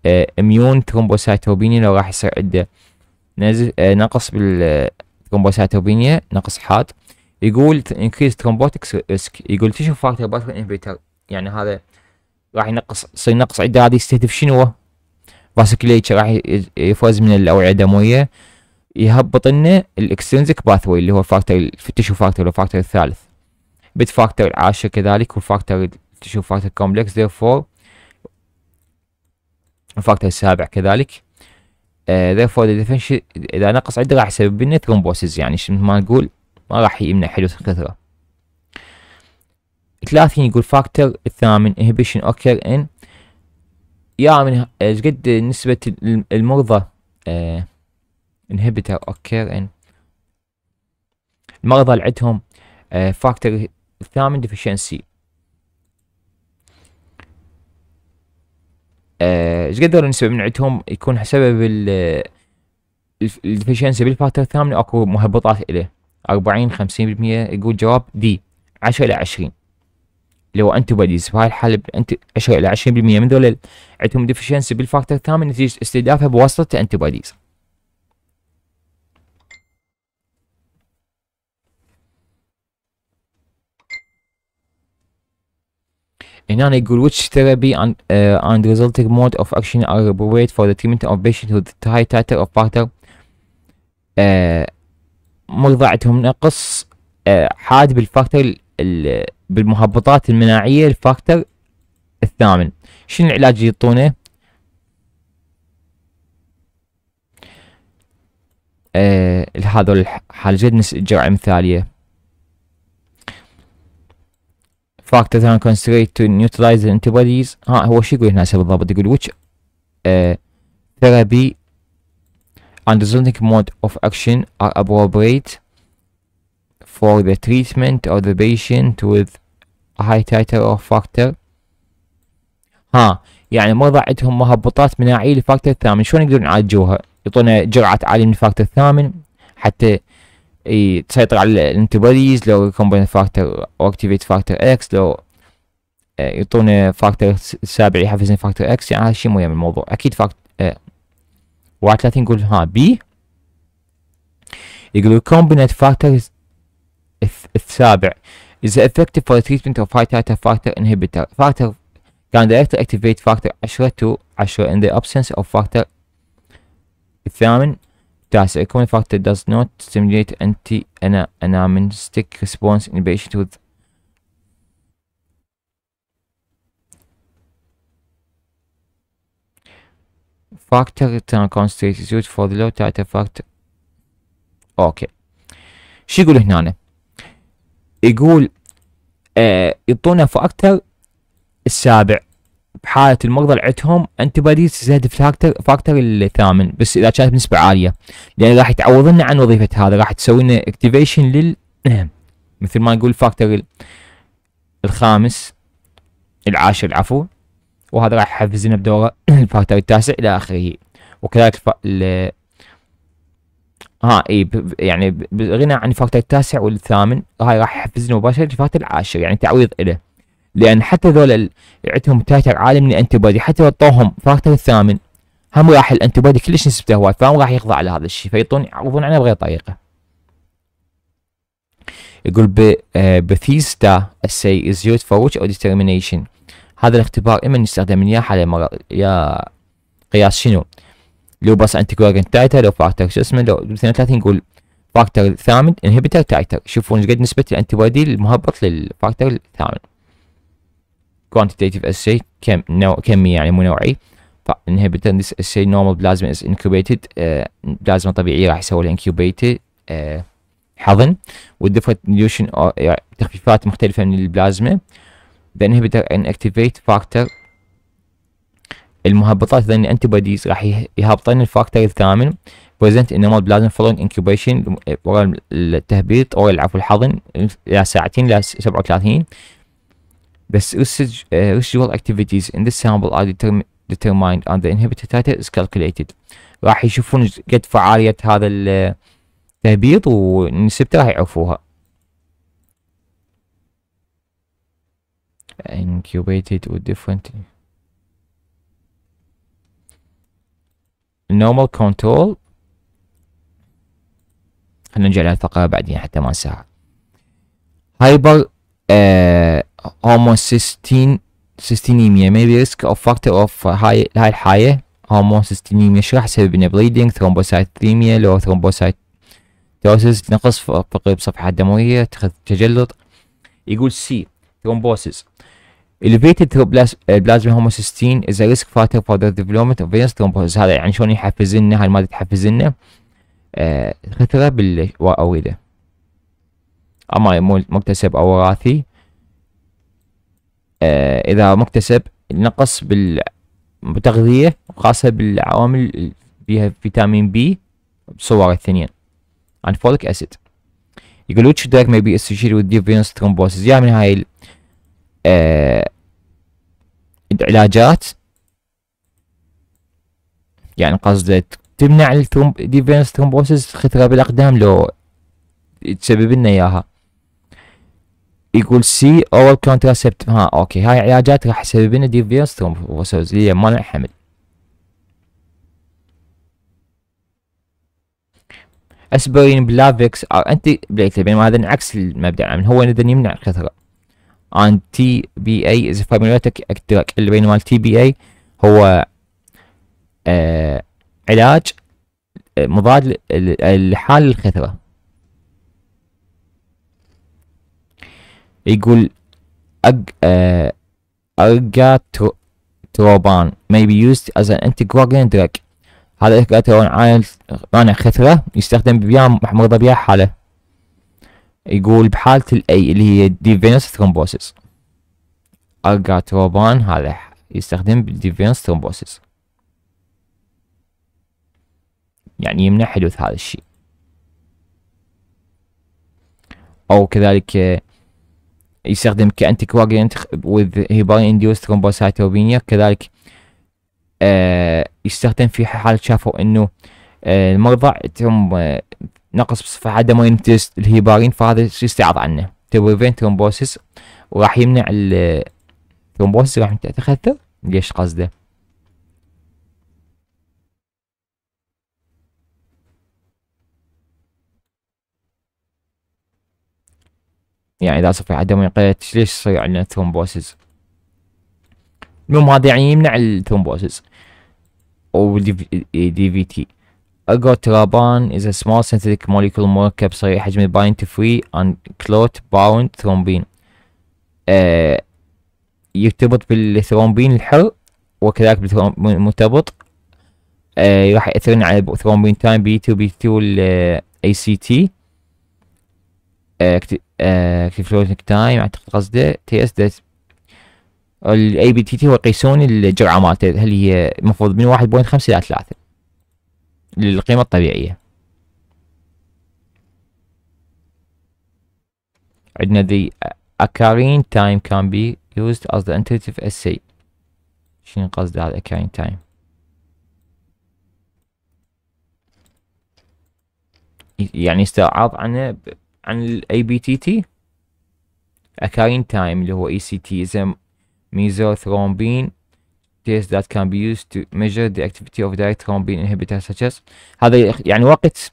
آه، اميون ثرومبوسايتوبينيا لو راح يصير عنده آه، نقص بالثرومبوسايتوبينيا نقص حاد يقول انكريز ثرومبوتك ريسك يقول تشو فاكتور باتل انفيتر يعني هذا راح ينقص يصير نقص عنده هذا يستهدف شنو؟ فاسكليتش راح يفوز من الاوعيه الدمويه يهبط لنا الاكسترنزك باثوي اللي هو فاكتور التشو فاكتور لو فاكتور الثالث بت فاكتور العاشر كذلك وفاكتور التشو فاكتور كومبلكس فور الفاكتور السابع كذلك آه، therefore the اذا نقص عده راح يسبب لنا ثرومبوسز يعني مثل ما نقول ما راح يمنع حدوث الكثره 30 يقول فاكتور الثامن inhibition occur in يا من ايش قد نسبة المرضى انهبيتر inhibitor occur in المرضى اللي عندهم آه، فاكتور الثامن deficiency ايش قدر نسبه من عندهم يكون سبب ال الديفشنسي بالفاكتور الثامن اكو مهبطات اليه 40 50% يقول جواب دي 10 الى 20 لو انتوبوديز بهاي الحاله انت 10 الى 20% من ذول عندهم ديفشنسي بالفاكتور الثامن نتيجه استهدافها بواسطه انتوبوديز هنا يقول which therapy and, uh, and resulting mode of action are appropriate for the treatment of patients with high titer of factor uh, مرضى عندهم نقص uh, حاد بالفاكتر بالمهبطات المناعية الفاكتر الثامن شنو العلاج اللي يعطونه؟ آه هذول الحالجات جرعة مثالية factors are concentrate to neutralize the antibodies ها هو شو يقول هنا بالضبط يقول which uh, therapy and resulting mode of action are appropriate for the treatment of the patient with a high titer of factor ها يعني مرضى عندهم مهبطات مناعية للفاكتور الثامن شلون يقدرون يعالجوها؟ يعطونا جرعة عالية من الفاكتور الثامن حتى يسيطر على الانتيبوديز لو ريكومبين فاكتور او اكتيفيت فاكتور اكس لو آه، يعطون فاكتور سابع يحفزون فاكتور اكس يعني هذا الشيء مهم الموضوع اكيد فاكتور اه واحد ثلاثين نقول ها بي يقول recombinant factor السابع is effective for the treatment of high titer factor inhibitor factor can directly activate factor 10 to 10 in the absence of factor الثامن a common factor does not stimulate anti anamnestic response in patients with factor return concentrate is used for the low titre factor Okay. شو يقول هنا يقول آه يعطونا فاكتور السابع بحالة المرضى عندهم انتيباديز تزداد فاكتور فاكتور الثامن بس اذا كانت بنسبة عالية لان راح تعوض عن وظيفة هذا راح تسوي لنا اكتيفيشن لل مثل ما نقول فاكتور الخامس العاشر عفوا وهذا راح يحفزنا بدوره الفاكتور التاسع الى اخره وكذلك الف... ال... ها اي يعني غنى عن الفاكتور التاسع والثامن هاي راح يحفزنا مباشره الفاكتور العاشر يعني تعويض له لان حتى ذول عندهم تايتل عالي من الانتيبادي حتى لو اعطوهم فاكتور الثامن هم راح الانتيبادي كلش نسبته هواي فهم راح يخضع على هذا الشيء فيعطون يعوضون عنه بغير طريقه يقول ب بثيستا السي از يوت فور ويتش او ديترمينيشن هذا الاختبار اما نستخدم يا على يا قياس شنو لو بس انتي كواجنت تايتر لو فاكتور شو اسمه لو 32 نقول فاكتور ثامن انهبيتر تايتر شوفون ايش قد نسبه الانتي بودي المهبط للفاكتور الثامن quantitative assay كم نوع كمي يعني مو نوعي فانهبيتر this assay normal plasma is incubated بلازما uh, طبيعيه راح يسوي لها incubated uh, حضن والديفرنت ديوشن uh, تخفيفات مختلفه من البلازما the inhibitor inactivate factor المهبطات ذن الانتي بوديز راح يهبطن الفاكتور الثامن بريزنت normal بلازما following انكوبيشن ورا التهبيط او العفو الحضن الى ساعتين الى 37 بس residual activities in the sample are determined determined and the inhibitor titer is calculated راح يشوفون قد فعالية هذا التهبيط ونسبته راح يعرفوها incubated with different normal control خلينا نرجع للفقرة بعدين حتى ما نساها هايبر آه homocystinemia may be risk of factor of high high high homocystinemia شو راح يسبب لنا bleeding thrombocythemia لو thrombocytosis نقص في بصفحة دموية الدموية تجلط يقول C thrombosis elevated plasma homocysteine is a risk factor for the development of venous thrombosis هذا يعني شلون يحفز لنا هاي المادة تحفز لنا خثرة بالأوردة أما مكتسب أو وراثي آه، اذا مكتسب نقص بالتغذية وخاصه بالعوامل فيها فيتامين بي بصور الثنين عن فوليك اسيد يقول which drug may be associated with deviance thrombosis يا من هاي آه العلاجات يعني قصده تمنع الثوم ديفينس ثرومبوسيس خثرة بالاقدام لو تسبب لنا اياها يقول سي اورال كونتراسبت ها اوكي هاي علاجات راح تسبب لنا ديفيرس ثرومبوسوز اللي هي منع حمل اسبرين بلافكس ار انتي بليتابين هذا انعكس المبدا عن يعني هو اذا يمنع الكثره ان تي بي اي از فاميلياتك اكتراك اللي بين مال تي بي اي هو آه علاج آه، مضاد لحال الخثره يقول أج أه أرجاتروبان may be used as an anticoagulant drug هذا توبان عائل مانع خثرة يستخدم بيا محموضة بيا حالة يقول بحالة الأي اللي هي ديفينوس ثرومبوسيس أرجاتروبان هذا يستخدم بالديفينوس ثرومبوسيس يعني يمنع حدوث هذا الشيء أو كذلك يستخدم كانتيكواجلانت with heparin induced thrombocytopenia كذلك آه يستخدم في حالة شافوا انه آه المرضى تم آه نقص فعدم ينتج الهيبارين فهذا يستعرض عنه تبريفين ثرومبوسيس وراح يمنع الثرومبوسيس راح تتخثر ليش قصده يعني اذا صار في عدم انقياد ليش يصير عندنا ثرومبوسيس المهم هذا يعني يمنع الثرومبوسيس او دي في تي Ergotrabon is a small synthetic molecule مركب صغير حجم bind to free and clot bound thrombin. آه، يرتبط بالثرومبين الحر وكذلك بالثرومبين المرتبط آه، راح يأثرن على الثرومبين تايم بي 2 بي 2 الاي سي تي آه، كفلوتنج آه، تايم اعتقد قصده تي اس ديت الاي بي تي تي هو يقيسون الجرعه مالته هل هي المفروض من واحد بوينت خمسة الى ثلاثة للقيمه الطبيعيه عندنا اكارين تايم كان بي يوزد از ذا انتيتيف اس اي شنو قصده هذا اكارين تايم يعني استعاض عنه عن الاي بي تي تي اكاين تايم اللي هو اي e سي تي از a mesothrombin test that can be used to measure the activity of direct thrombin inhibitor such as هذا يعني وقت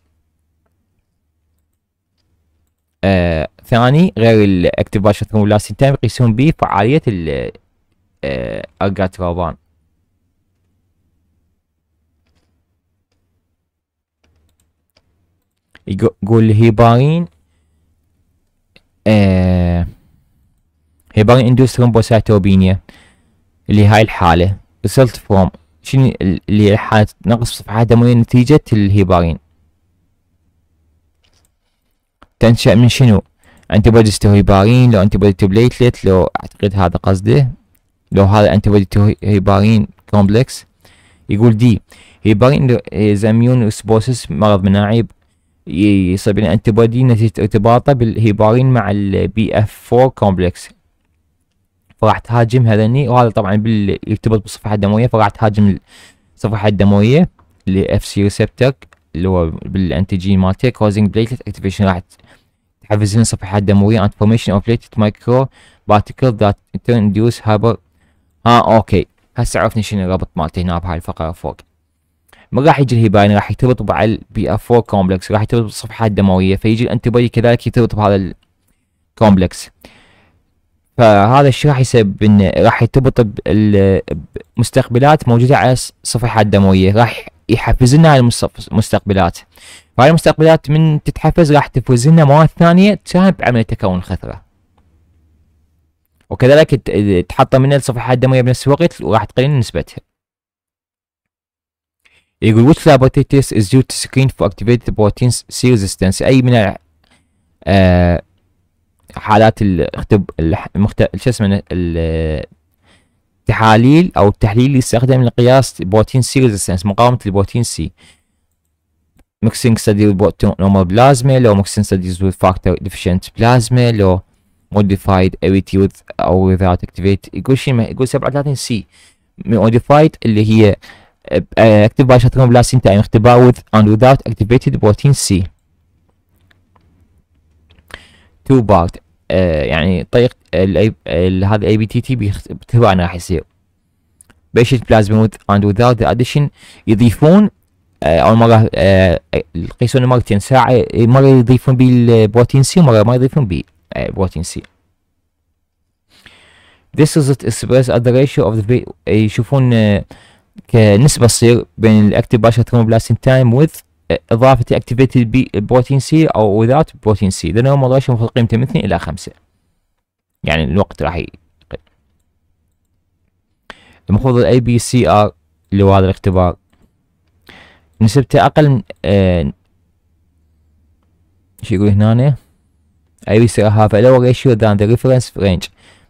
آه ثاني غير الاكتيف بايشوثرومبلاستين تايم يقيسون به فعالية ال آه ارجاتروبان يقول هيبارين Eh, هيبرين اندوس ثرومبوسايتوبينيا اللي هاي الحالة ريسلت فروم شنو اللي حالة نقص صفحة دموية نتيجة الهيبارين تنشأ من شنو؟ انتي بودي تو هيبارين لو انتي بودي تو بليتلت لو اعتقد هذا قصده لو هذا انتي بودي تو هيبارين كومبلكس يقول دي هيبارين از اميون إيه اسبوسس مرض مناعي يصيب لنا انتي بودي نتيجه ارتباطه بالهيبارين مع البي اف 4 كومبلكس فراح تهاجم هذني وهذا طبعا يرتبط بالصفحه الدمويه فراح تهاجم الصفحه الدمويه اف سي ريسبتر اللي هو بالانتيجين مالته كوزنج بليتلت اكتيفيشن راح تحفز لنا الصفحه الدمويه and formation of بليتلت micro particles that in turn induce hyper ها آه، اوكي هسه عرفنا شنو الرابط مالته هنا بهاي الفقره فوق ما راح يجي الهيباين راح يرتبط البي اف 4 كومبلكس راح يرتبط بالصفحات الدمويه فيجي الانتي بودي كذلك يرتبط بهذا الكومبلكس فهذا الشيء راح يسبب ان راح يرتبط بمستقبلات موجوده على الصفحات الدمويه راح يحفز لنا المستقبلات فهاي المستقبلات من تتحفز راح تفوز لنا مواد ثانيه تساهم بعمليه تكون الخثره وكذلك تحطم منها الصفحات الدمويه بنفس الوقت وراح تقلل نسبتها يقول which hepatitis is due to screen for activated protein C resistance أي من آه حالات الاختب المخت... شو اسمه التحاليل او التحليل اللي يستخدم لقياس بروتين سي ريزيستنس مقاومه البروتين سي ميكسينج ستدي نورمال بلازما لو ميكسينج ستديز وذ فاكتور ديفيشنت بلازما لو موديفايد اي تي وذ او وذاوت اكتيفيت يقول شيء يقول 37 سي موديفايد اللي هي active by sarcoplasmin تعني اختبار with and without activated protein C two part يعني طريقة هذا الاي بي تي تي باختبارنا راح يصير patient plasma with and without the addition يضيفون اول مرة يقيسون مرتين ساعة مرة يضيفون بي البروتين سي ومرة ما يضيفون بي بروتين سي This is expressed at the ratio of the يشوفون كنسبة تصير بين الاكتيف باشا بلاستين تايم وذ اضافة اكتيفيتد بروتين سي او وذات بروتين سي ذا هم ريشو المفروض قيمته من 2 الى 5 يعني الوقت راح يقل المفروض الاي بي سي ار اللي هو هذا الاختبار نسبته اقل من آه شو يقول هنا اي بي سي ار هاف a ريشيو ذان ذا ريفرنس رينج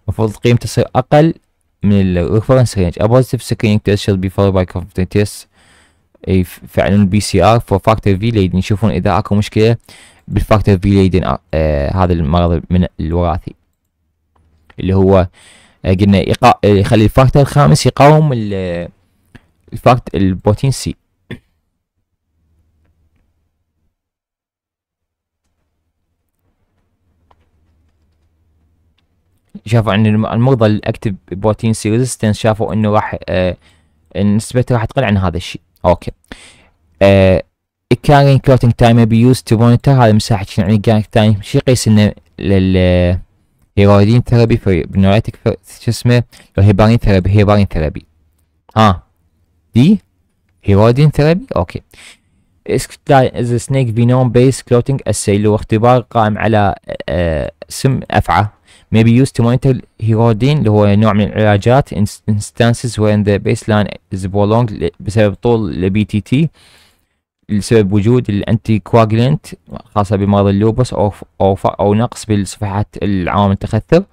المفروض قيمته تصير اقل من ال reference range. A positive screening test shall be followed by confirmatory test يفعلون بي سي ار فور فاكتور في ليدن يشوفون اذا اكو مشكله بالفاكتور في ليدن آه هذا المرض من الوراثي اللي هو آه، قلنا يقا... آه، يخلي الفاكتور الخامس يقاوم الفاكت البروتين سي شافوا ان المرضى اللي اكتب بروتين سي ريزيستنس شافوا انه راح آه نسبته راح تقل عن هذا الشيء اوكي الكارين كوتنج تايم بيوز تو مونيتور هذا مساحه شنو يعني كارين تايم شو يقيس انه لل ثيرابي في بنوريتك شو اسمه هيبارين ثيرابي هيبارين ثيرابي ها دي هيرويدين ثيرابي اوكي از سنيك فينوم بيس كلوتنج اسي اللي هو اختبار قائم على آه، آه، سم افعى may be used to monitor هيرودين اللي هو نوع من العلاجات in instances when the baseline is prolonged بسبب طول ال BTT لسبب وجود ال كواجلنت خاصة بمرض اللوبس أو أو أو نقص بالصفحات العوامل التخثر.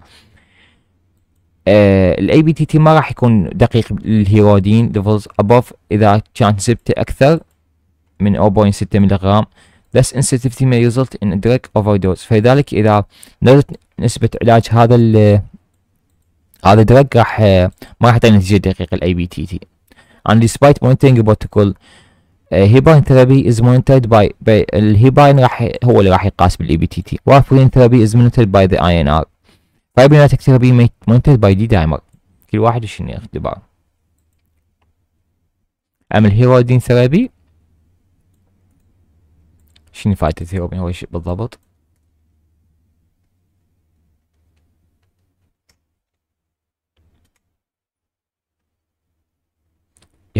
آه، ال uh, ABTT ما راح يكون دقيق للهيرودين ليفلز ابوف اذا كان سبته اكثر من 0.6 ملغرام Less insensitivity may result in a drug overdose فلذلك اذا نزلت نسبة علاج هذا ال هذا الدرج راح آه، ما راح تعطينا نتيجة دقيقة الاي بي تي تي. And despite monitoring protocol هيباين ثيرابي از مونيتد باي الهيباين راح هو اللي راح يقاس بالاي بي تي تي وافرين ثيرابي از مونيتد باي ذا اي ان ار فايبريناتيك ثيرابي مونيتد باي دي دايمر كل واحد وش اختبار اعمل الهيرودين ثيرابي شنو فائدة الهيرودين هو بالضبط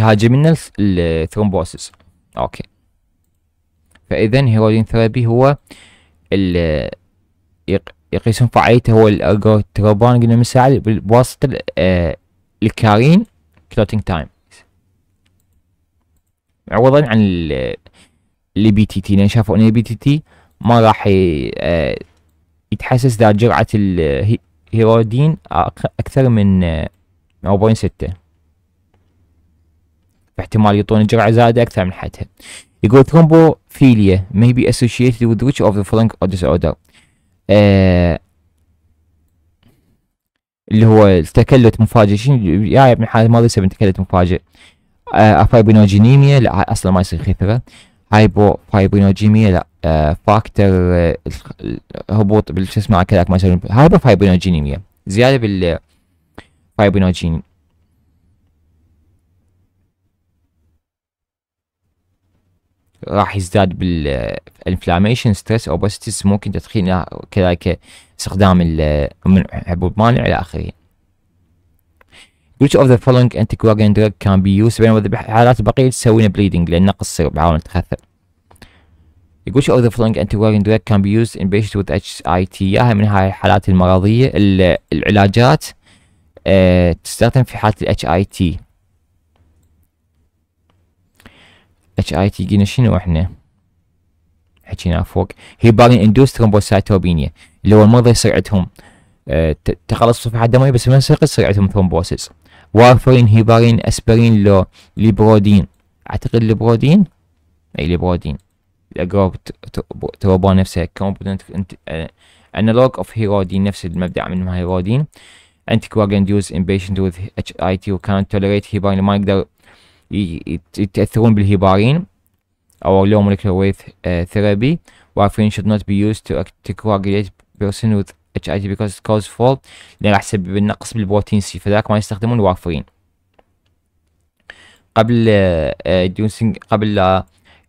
يهاجم لنا الثرومبوسيس اوكي فاذا هيرودين ثيرابي هو ال يقيسون فعاليته هو الارجوتروبان قلنا ساعه بواسطة آه، الكارين كلوتينج تايم عوضا عن بي تي تي لان شافوا ان البي تي تي ما راح آه، يتحسس ذا جرعة الهيرودين اكثر من 4.6 آه، فاحتمال يعطوني جرعة زائدة أكثر من حدها يقول ثرومبوفيليا may be associated with which of the following disorder آه، اللي هو التكلت مفاجئ شنو يا ابن الحلال ما يصير من تكلت مفاجئ آه، افايبينوجينيميا لا اصلا ما يصير خثره هايبو لا آه فاكتور آه هبوط بالشو اسمه كذاك ما يصير هايبو زياده بال فايبرينوجين راح يزداد بالانفلاميشن ستريس اوبستيس ممكن تدخين كذلك استخدام الحبوب مانع الى اخره Which of the following anticoagulant drug can be used بينما الحالات البقية تسوينا bleeding لأن نقص بعوامل التخثر. Which of the following anticoagulant drug can be used in patients with HIT ياها من هاي الحالات المرضية العلاجات آه، تستخدم في حالة ال HIT اتش اي تي قلنا شنو احنا حكينا فوق هيبارين اندوس ثرومبوسايتوبينيا اللي هو المرضى يصير عندهم أه تقلص الصفحه الدمويه بس ما يسقط يصير عندهم ثرومبوسيس وارفرين هيبارين اسبرين لو ليبرودين اعتقد ليبرودين اي ليبرودين الاجروب تروبو نفسها كومبوننت انالوج اوف هيرودين نفس المبدا من هيرودين anticoagulant ان بيشنت وذ اتش اي تي cannot توليريت هيبارين ما يقدر يتأثرون بالهيبارين أو low molecular weight uh, therapy. Warfarin should not be used to, to coagulate person with HIV because it causes fall لأن راح يسبب النقص بالبروتين سي فذاك ما يستخدمون وارفرين. قبل uh, قبل uh, آه،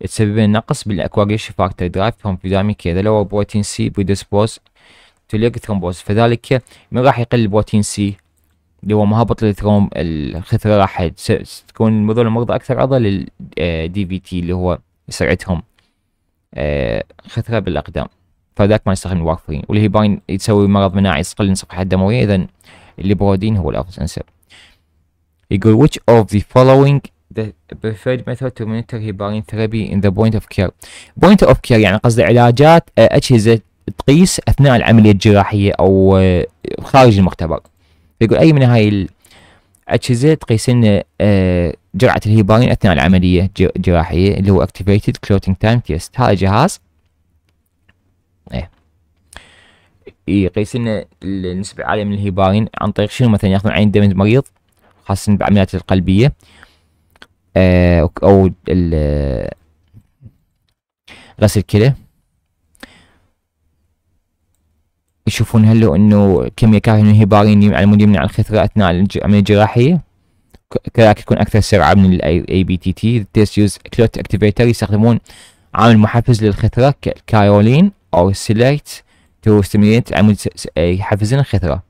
تسبب النقص بالاكواجيشن فاكتور درايف فروم بيداميك اذا لو بروتين سي بريدسبوز تو ليك ثرومبوز فذلك من راح يقل البروتين سي اللي هو مهبط الإثروم الخثرة راح تكون هذول المرضى أكثر عرضة للدي في آه، تي اللي هو سرعتهم آه، خثرة بالأقدام فذاك ما يستخدم الوارفرين والهيباين يتسوي مرض مناعي يستقل من صفحة الدموية إذا البرودين هو الأفضل انسب يقول which of the following the preferred method to monitor heparin therapy in the point of care point of care يعني قصدي علاجات أجهزة تقيس أثناء العملية الجراحية أو آه، خارج المختبر فيقول أي من هاي الأجهزة تقيس لنا آه، جرعة الهيبارين أثناء العملية الجراحية اللي هو Activated Clotting Time Test هذا الجهاز إيه يقيس لنا النسبة العالية من الهيبارين عن طريق شنو مثلا ياخذون عين دم المريض خاصة بالعمليات القلبية آه، أو غسل الكلى يشوفون هلو انه كم يكاهن الهبارين يعلمون يمنع الخثرة اثناء العملية الجراحية كذلك يكون اكثر سرعة من الاي بي تي تي تيست يوز كلوت اكتيفيتر يستخدمون عامل محفز للخثرة كالكايولين او سيليت تو ستيميليت عمود يحفزون الخثرة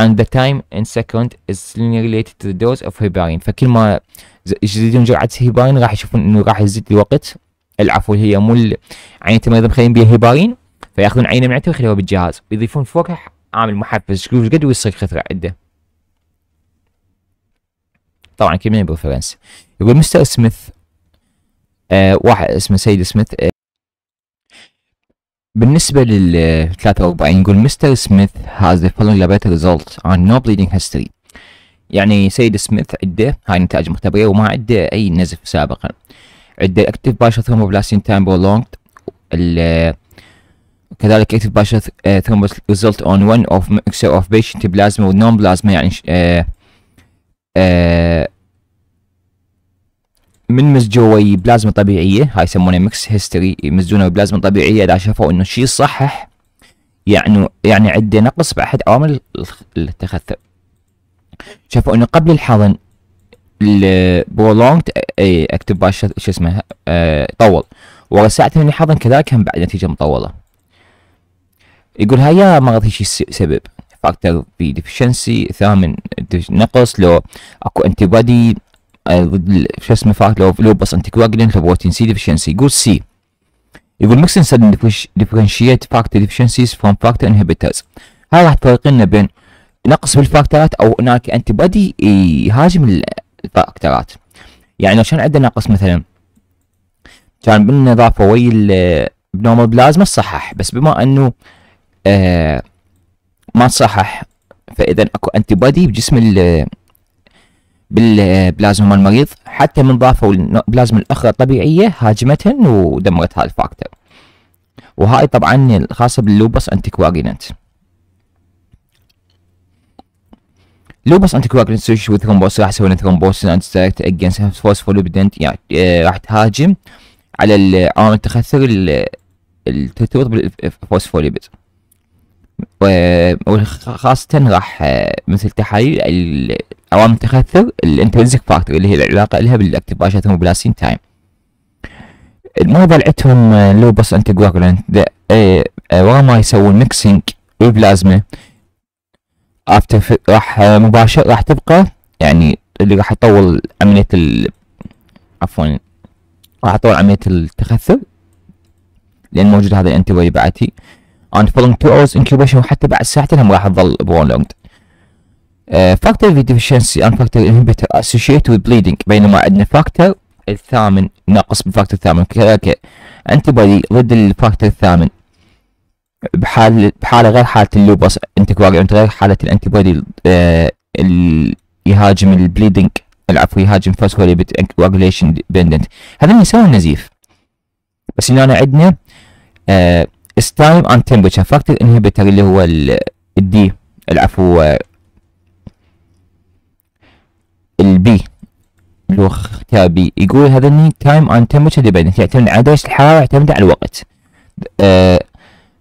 and the time in second is linearly related to the dose of heparin فكل ما يزيدون جرعة هيبارين راح يشوفون انه راح يزيد الوقت العفو هي مو عين تمريض مخلين بيها هيبارين فياخذون عينه من عنده ويخلوها بالجهاز ويضيفون فوقها عامل محفز شوف قد ويصير خثرة عنده طبعا من بريفرنس يقول مستر سميث آه واحد اسمه سيد سميث آه بالنسبة لل 43 آه، يقول مستر سميث has the following laboratory result on no bleeding history يعني سيد سميث عنده هاي نتائج مختبرية وما عنده أي نزف سابقا عنده active partial thermoblasting time prolonged كذلك اكتب باشا ثومبوس ريزلت اون ون اوف mixture اوف بيشنت بلازما ونون بلازما يعني آه،, آه من جوي بلازما طبيعيه هاي يسمونها ميكس هيستوري يمزجونه بلازما طبيعيه اذا شافوا انه شيء صحح يعني يعني عنده نقص باحد عوامل التخثر شافوا انه قبل الحضن البرولونج آه، آه، اكتب شو اسمه طول ورا ساعتين من الحضن كذلك هم بعد نتيجه مطوله يقول هيا ما هيش سبب فاكتور في ديفشنسي ثامن نقص لو اكو انتي بادي ضد شو اسمه فاكتر لو لوبس انتي كواجلين بروتين سي ديفشنسي يقول سي يقول ميكسن سدن ديفرنشيت فاكتور ديفشنسيز فروم فاكتور انهبيترز هاي راح تفرق لنا بين نقص بالفاكتورات او هناك انتي بادي يهاجم الفاكتورات يعني لو عندنا نقص مثلا كان بالنظافه وي ويا بلازما صحح بس بما انه آه ما تصحح فاذا اكو انتي بادي بجسم ال بالبلازما المريض حتى من ضافوا البلازما الاخرى الطبيعيه هاجمتهن ودمرت هاي الفاكتور وهاي طبعا الخاصه باللوبس انتيكواجيننت لوبس انتيكواجيننت سوشي ثرومبوس راح يسوي ثرومبوس انستكت اجينست فوسفوليبيدنت يعني آه، راح تهاجم على العوامل التخثر اللي تتوض بالفوسفوليبيد وخاصة راح آه، مثل تحاليل الأوامر التخثر الانترنسك فاكتور اللي هي العلاقة لها بالاكتباشات بلاسين تايم آه، بس عندهم لوبس انتجواجولانت ورا ما يسوون ميكسينج والبلازما افتر راح آه، مباشر راح تبقى يعني اللي راح يطول عملية ال عفوا راح يطول عملية التخثر لأن موجود هذا الانتي بعدي and following 2 hours incubation وحتى بعد ساعتين راح تظل prolonged. Uh, آه، factor V deficiency and factor inhibitor associated with bleeding بينما عندنا factor الثامن ناقص بالفاكتور الثامن كذلك انتي بودي ضد الفاكتور الثامن بحال بحاله غير حاله اللوبس انت واقع يعني انت غير حاله الانتي بودي آه يهاجم البليدنج العفو يهاجم فوسفوليبيد انكواجوليشن ديبندنت هذا اللي يسوي النزيف بس هنا عندنا آه ستايم اند تمبرتشر فاكتور انهبيتر اللي هو الدي العفو البي اللي هو اختيار بي يقول هذا اني تايم اند تمبرتشر ديبندنت يعتمد على درجه الحراره يعتمد على الوقت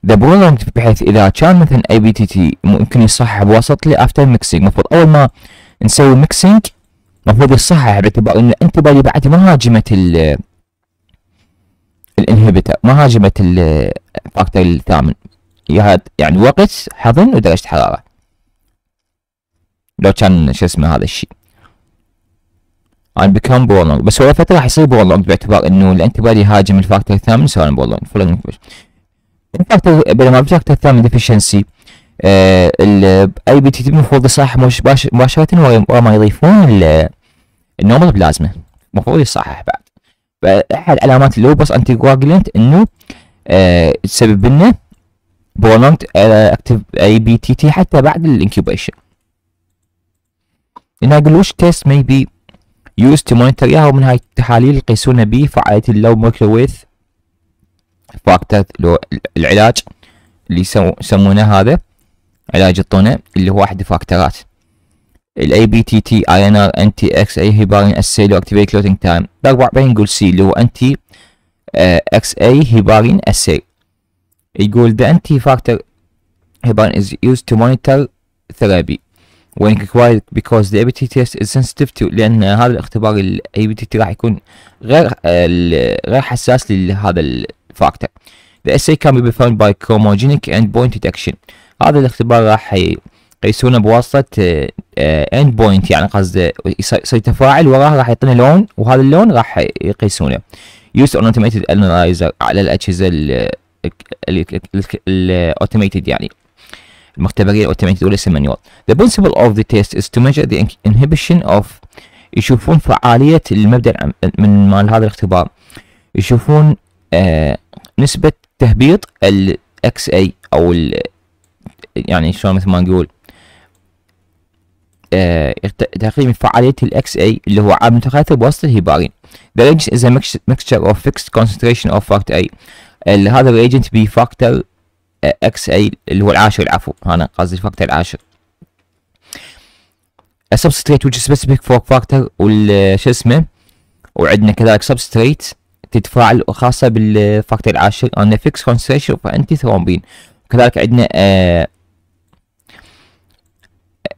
ذا برولنت بحيث اذا كان مثلا اي بي تي تي ممكن يصحح بواسطه لي افتر ميكسينج المفروض اول ما نسوي ميكسينج المفروض يصحح باعتبار ان الانتبادي بعد ما هاجمت ال الانهبيتر ما هاجمت فاكتور الثامن يعني وقت حضن ودرجة حرارة لو كان شو اسمه هذا الشيء and become prolonged بس هو فترة راح يصير prolonged باعتبار انه الانتبادي هاجم الفاكتور الثامن سواء prolonged following الفاكتور بينما الفاكتور الثامن deficiency آه، ال اي بي تي تي المفروض يصحح مباشرة ورا ما يضيفون النورمال بلازما المفروض يصحح بعد فاحد علامات اللوبس انتي كواجلنت انه تسبب لنا prolonged active ABTT حتى بعد الانكيوبيشن. وش تيست بي يوز تو مونيتور ياها ومن هاي التحاليل يقيسون به فعالية اللو ويث فاكتر العلاج اللي يسمونه هذا علاج الطنة اللي هو أحد الفاكتورات ال ABTT INR NTX أي هيبارين السيلو Activate Clotting تايم ب بين نقول سي اللي هو أنتي اكس اي هيبارين اسي يقول ذا انتي فاكتور هيبارين از يوز تو مونيتور ثيرابي وين كوايد بيكوز ذا اي بي تي تيست از سنسيتيف تو لان هذا الاختبار الاي بي تي تي راح يكون غير آه، غير حساس لهذا الفاكتور ذا اسي كان بي فاوند باي كوموجينيك اند بوينت ديتكشن هذا الاختبار راح يقيسونه بواسطه اند آه، بوينت يعني قصده يصير تفاعل وراه راح يعطينا لون وهذا اللون راح يقيسونه يوز اون اوتوميتد انلايزر على الاجهزه الاوتوميتد يعني المختبريه الاوتوميتد وليس المانيوال The principle of the test is to measure the inhibition of يشوفون فعالية المبدأ من مال هذا الاختبار يشوفون آه نسبة تهبيط الاكس XA او الـ يعني شلون مثل ما نقول آه، تقييم فعالية الإكس XA اللي هو عامل تخاثب وسط الهبارين. The reagent is a mixture of fixed concentration of factor A. هذا الريجنت بفاكتور اكس اي اللي هو العاشر العفو أنا قصدي الفاكتور العاشر. A substrate which is specific for factor وال اسمه وعندنا كذلك substrate تتفاعل خاصة بالفاكتور العاشر on the fixed concentration of anti كذلك عندنا آه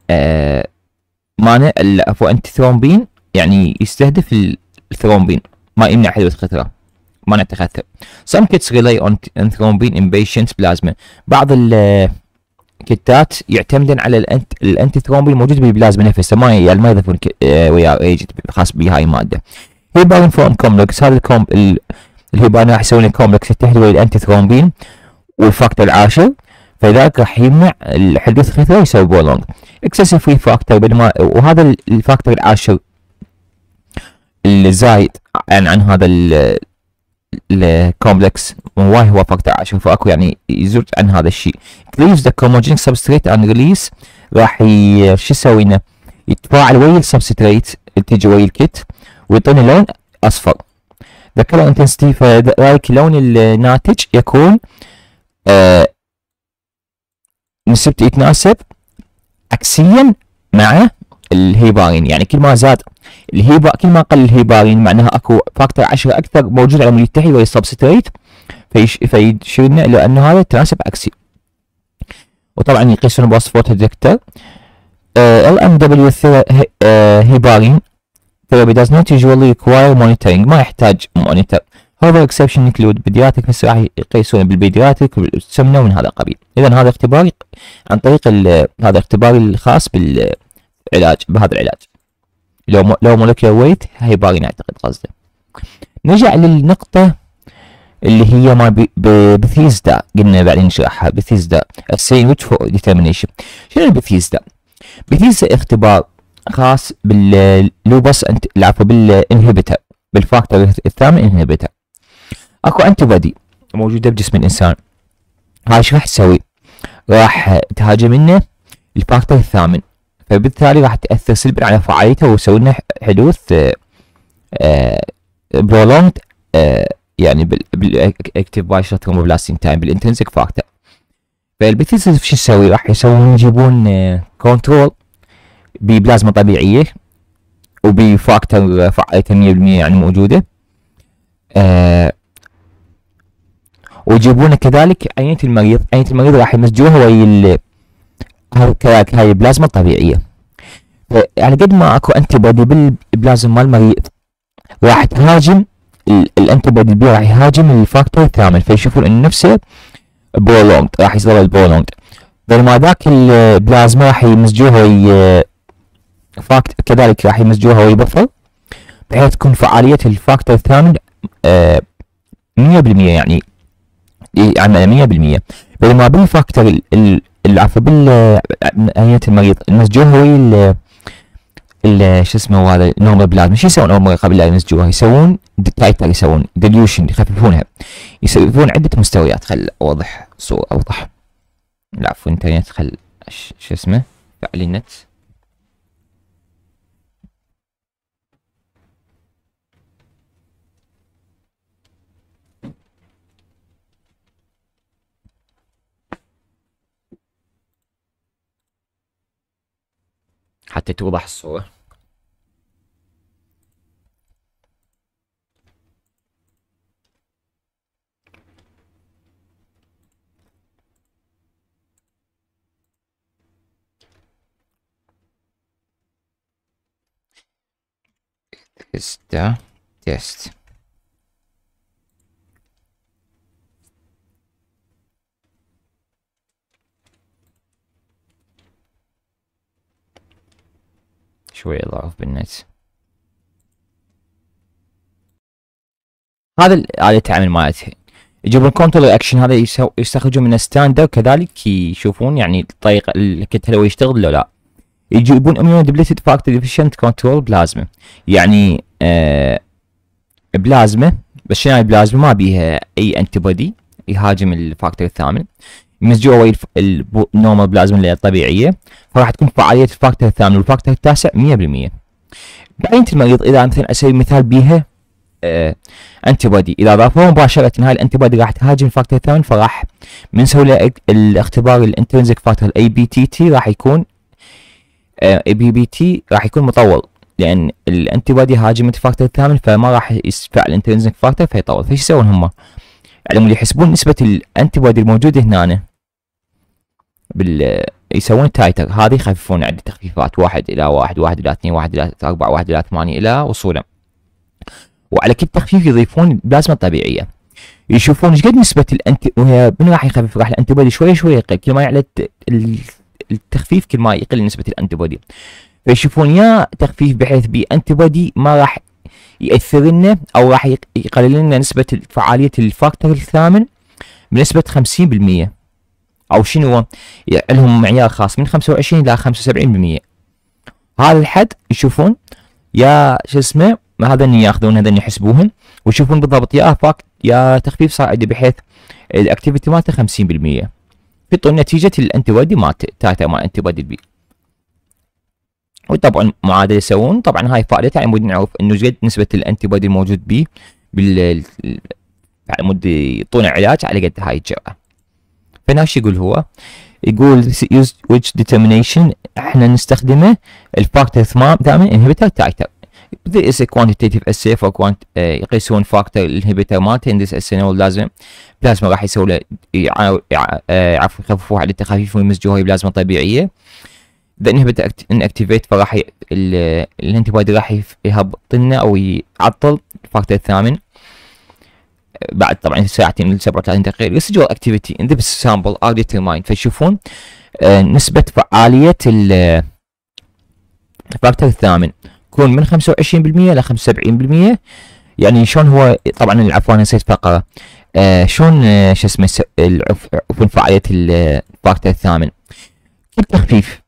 آه مانع عفوا انتي ثرومبين يعني يستهدف الثرومبين ما يمنع حلوة القطرة مانع تخثر some kits rely on, on ان impatient بلازما بعض الكتات يعتمدن على الانت الانتي ثرومبين الموجود بالبلازما نفسه ما يعني ما يضيفون ويا ايجنت خاص بهاي الماده هيبارين فورم كومبلكس هذا الكوم الهيبارين راح يسوون كومبلكس يحتوي الانتي ثرومبين والفاكتور العاشر فذاك راح يمنع الحدوث الخثير ويسوي بولونج اكسسيف فري فاكتور بينما وهذا الفاكتور العاشر الزايد عن عن هذا الكومبلكس واي هو فاكتور عاشر فاكو يعني يزود عن هذا الشيء ليفز ذا كوموجينك سبستريت ان ريليس راح شو يسوي لنا يتفاعل ويا السبستريت اللي تجي ويا الكت ويعطيني لون اصفر ذا كلر انتنسيتي فذلك لون الناتج يكون آه نسبة يتناسب عكسيا مع الهيبارين يعني كل ما زاد الهيبا كل ما قل الهيبارين معناها اكو فاكتور 10 اكثر موجود على التحي وهي السبستريت فيش فيشير الى انه هذا تناسب عكسي وطبعا يقيسون بوصف فوتو ال ام دبليو هيبارين ثيرابي داز نوت usually ريكواير monitoring ما يحتاج مونيتور هذا اكسبشن انكلود بداياتك هسه راح يقيسون بالبيدياتك والسمنه ومن هذا القبيل اذا هذا اختبار عن طريق هذا اختبار الخاص بالعلاج بهذا العلاج لو لو مولكيولر ويت هيبارين اعتقد قصده نرجع للنقطه اللي هي ما بثيزدا قلنا بعدين نشرحها بثيزدا ويتش فور ديتيرمينيشن شنو بثيزدا؟ بثيزدا اختبار خاص باللوبس عفوا بالانهبيتر بالفاكتور الثامن انهبيتر اكو انتي بودي موجوده بجسم الانسان هاي شو راح تسوي؟ راح تهاجم لنا الفاكتور الثامن فبالتالي راح تاثر سلبا على فعاليته ويسوي لنا حدوث برولونج آه، آه، آه، يعني بالاكتيف بايشر ثرومبلاستين تايم بالانترنسك فاكتور فالبيثيسيس شو يسوي؟ راح يسوون يجيبون كنترول ببلازما طبيعيه وبفاكتور فعاليته 100% يعني موجوده آه ويجيبون كذلك عينة المريض عينة المريض راح يمزجوها ويا كذلك هاي البلازما الطبيعية على قد ما اكو انتي بودي بالبلازما مال المريض راح تهاجم الانتي بودي بي راح يهاجم الفاكتور الثامن فيشوفون ان نفسه بولونج راح يصير البرولونج بينما ذاك البلازما راح يمزجوها ويا فاكت كذلك راح يمزجوها ويا بفر بحيث تكون فعالية الفاكتور الثامن آه، مية بالمية يعني عمليه 100% بينما بالفاكتور العفو بالآنية المريض المسجون هو ال شو اسمه هذا نورمال بلازما شو يسوون اول مره قبل لا ينسجوها يسوون ديتايتر يسوون ديليوشن يخففونها يسوون عده مستويات خل اوضح صوره اوضح العفو انترنت خل شو اسمه فعل النت حتى توضح الصورة تست تست شوية ضعف بالنت هذا آلة التعامل مالتها يجيبون كنترول اكشن هذا يستخرجون من ستاند وكذلك يشوفون يعني الطريقة هل هو يشتغل لو لا يجيبون اميون دبليتد فاكتور ديفيشنت كنترول بلازما يعني آه بلازما بس شنو البلازما يعني ما بيها اي انتي بودي يهاجم الفاكتور الثامن من ويا النورمال بلازما اللي هي الطبيعيه فراح تكون فعاليه الفاكتور الثامن والفاكتور التاسع 100% بعدين المريض اذا مثلا اسوي مثال بيها آه انتي بودي اذا ضافوه مباشره هاي الانتي بودي راح تهاجم الفاكتور الثامن فراح من سوي الاختبار الانترنزك فاكتور الاي بي تي تي راح يكون اي بي بي تي راح يكون مطول لان الانتي بودي هاجمت الفاكتور الثامن فما راح يفعل الانترنزك فاكتور فيطول فايش يسوون هم؟ اللي يحسبون نسبه الانتي بودي الموجوده هنا بال يسوون التايتل هذه يخففون عندي تخفيفات واحد الى واحد واحد الى اثنين واحد الى اربعة واحد الى ثمانية الى وصولا وعلى كل تخفيف يضيفون بلازما طبيعية يشوفون ايش قد نسبة الانتي من راح يخفف راح الانتي بودي شوي شوي يقل كل ما يعلى التخفيف كل ما يقل نسبة الانتي بودي فيشوفون يا تخفيف بحيث بانتي بودي ما راح يأثر لنا او راح يقلل لنا نسبة فعالية الفاكتور الثامن بنسبة 50% او شنو هو لهم معيار خاص من 25 الى 75% هذا الحد يشوفون يا شو اسمه ما هذا اللي ياخذون هذا اللي يحسبوهن ويشوفون بالضبط يا فاكت يا تخفيف صاعدي بحيث الاكتيفيتي مالته 50% يعطون نتيجة الانتي بودي مالته تاتا مال انتي بودي البي وطبعا معادلة يسوون طبعا هاي فائدتها على يعني مود نعرف انه قد نسبة الانتي بودي الموجود بيه بال على يعني مود يعطونه علاج على قد هاي الجرعة بنفس يقول هو يقول use which determination احنا نستخدمه الفاكتور دائما inhibitor تايتر this is a quantitative assay for quant uh, يقيسون فاكتور الانهبيتر مالته in this assay هو لازم بلازما راح يسوي له إيه، عفوا يخففوه على التخفيف ويمزجوه هي بلازما طبيعيه the inhibitor inactivate فراح الانتي بودي راح يهبط لنا او يعطل الفاكتور الثامن بعد طبعا ساعتين من 37 دقيقه يسجل activity in this sample are determined فيشوفون آه، نسبه فعاليه الفاكتور آه، الثامن يكون من 25% الى 75% يعني شلون هو طبعا عفوا نسيت فقره آه شلون آه، شو اسمه عفوا فعاليه الفاكتور الثامن التخفيف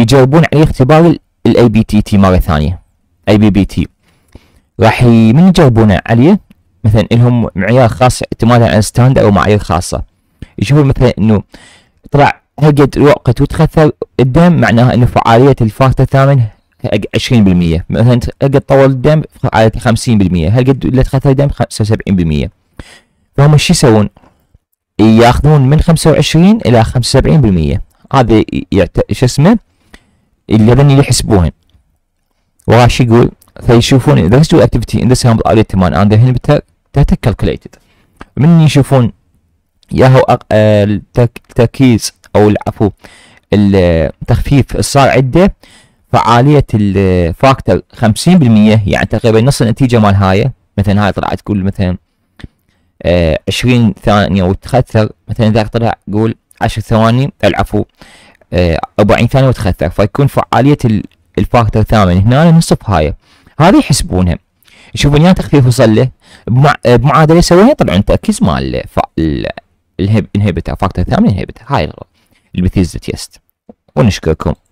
يجربون عليه اختبار الاي بي تي تي مره ثانيه اي بي بي تي راح من يجربونه عليه مثلا لهم معيار خاص اعتمادا على ستاند او معايير خاصه يشوفون مثلا انه طلع هالقد وقت وتخثر الدم معناها انه فعاليه الفاكتور الثامن 20% مثلا هالقد طول الدم فعاليته 50% هالقد اللي تخثر الدم 75% فهم شو يسوون؟ ياخذون من 25 الى 75% هذا يعت... شو اسمه اللي هذني يحسبوهن وراح شو يقول فيشوفون ذا ستو اكتيفيتي ان ذا سامبل اري 8 اند هنبتر داتا كالكوليتد من يشوفون ياهو هو آه، التركيز او العفو التخفيف الصار عده فعاليه الفاكتور 50% يعني تقريبا نص النتيجه مال هاي مثلا هاي طلعت تقول مثلا 20 آه، ثانيه وتخثر مثلا اذا طلع قول 10 ثواني العفو 40 آه، ثانيه وتخثر فيكون فعاليه الفاكتور ثامن هنا نصف هاي هذه يحسبونها يشوفون يا تخفيف وصله بمع... بمعادله يسويها طبعا تركيز مال ف... ال... الهب... فاكتور ثامن انهبتر هاي البثيزة تيست ونشكركم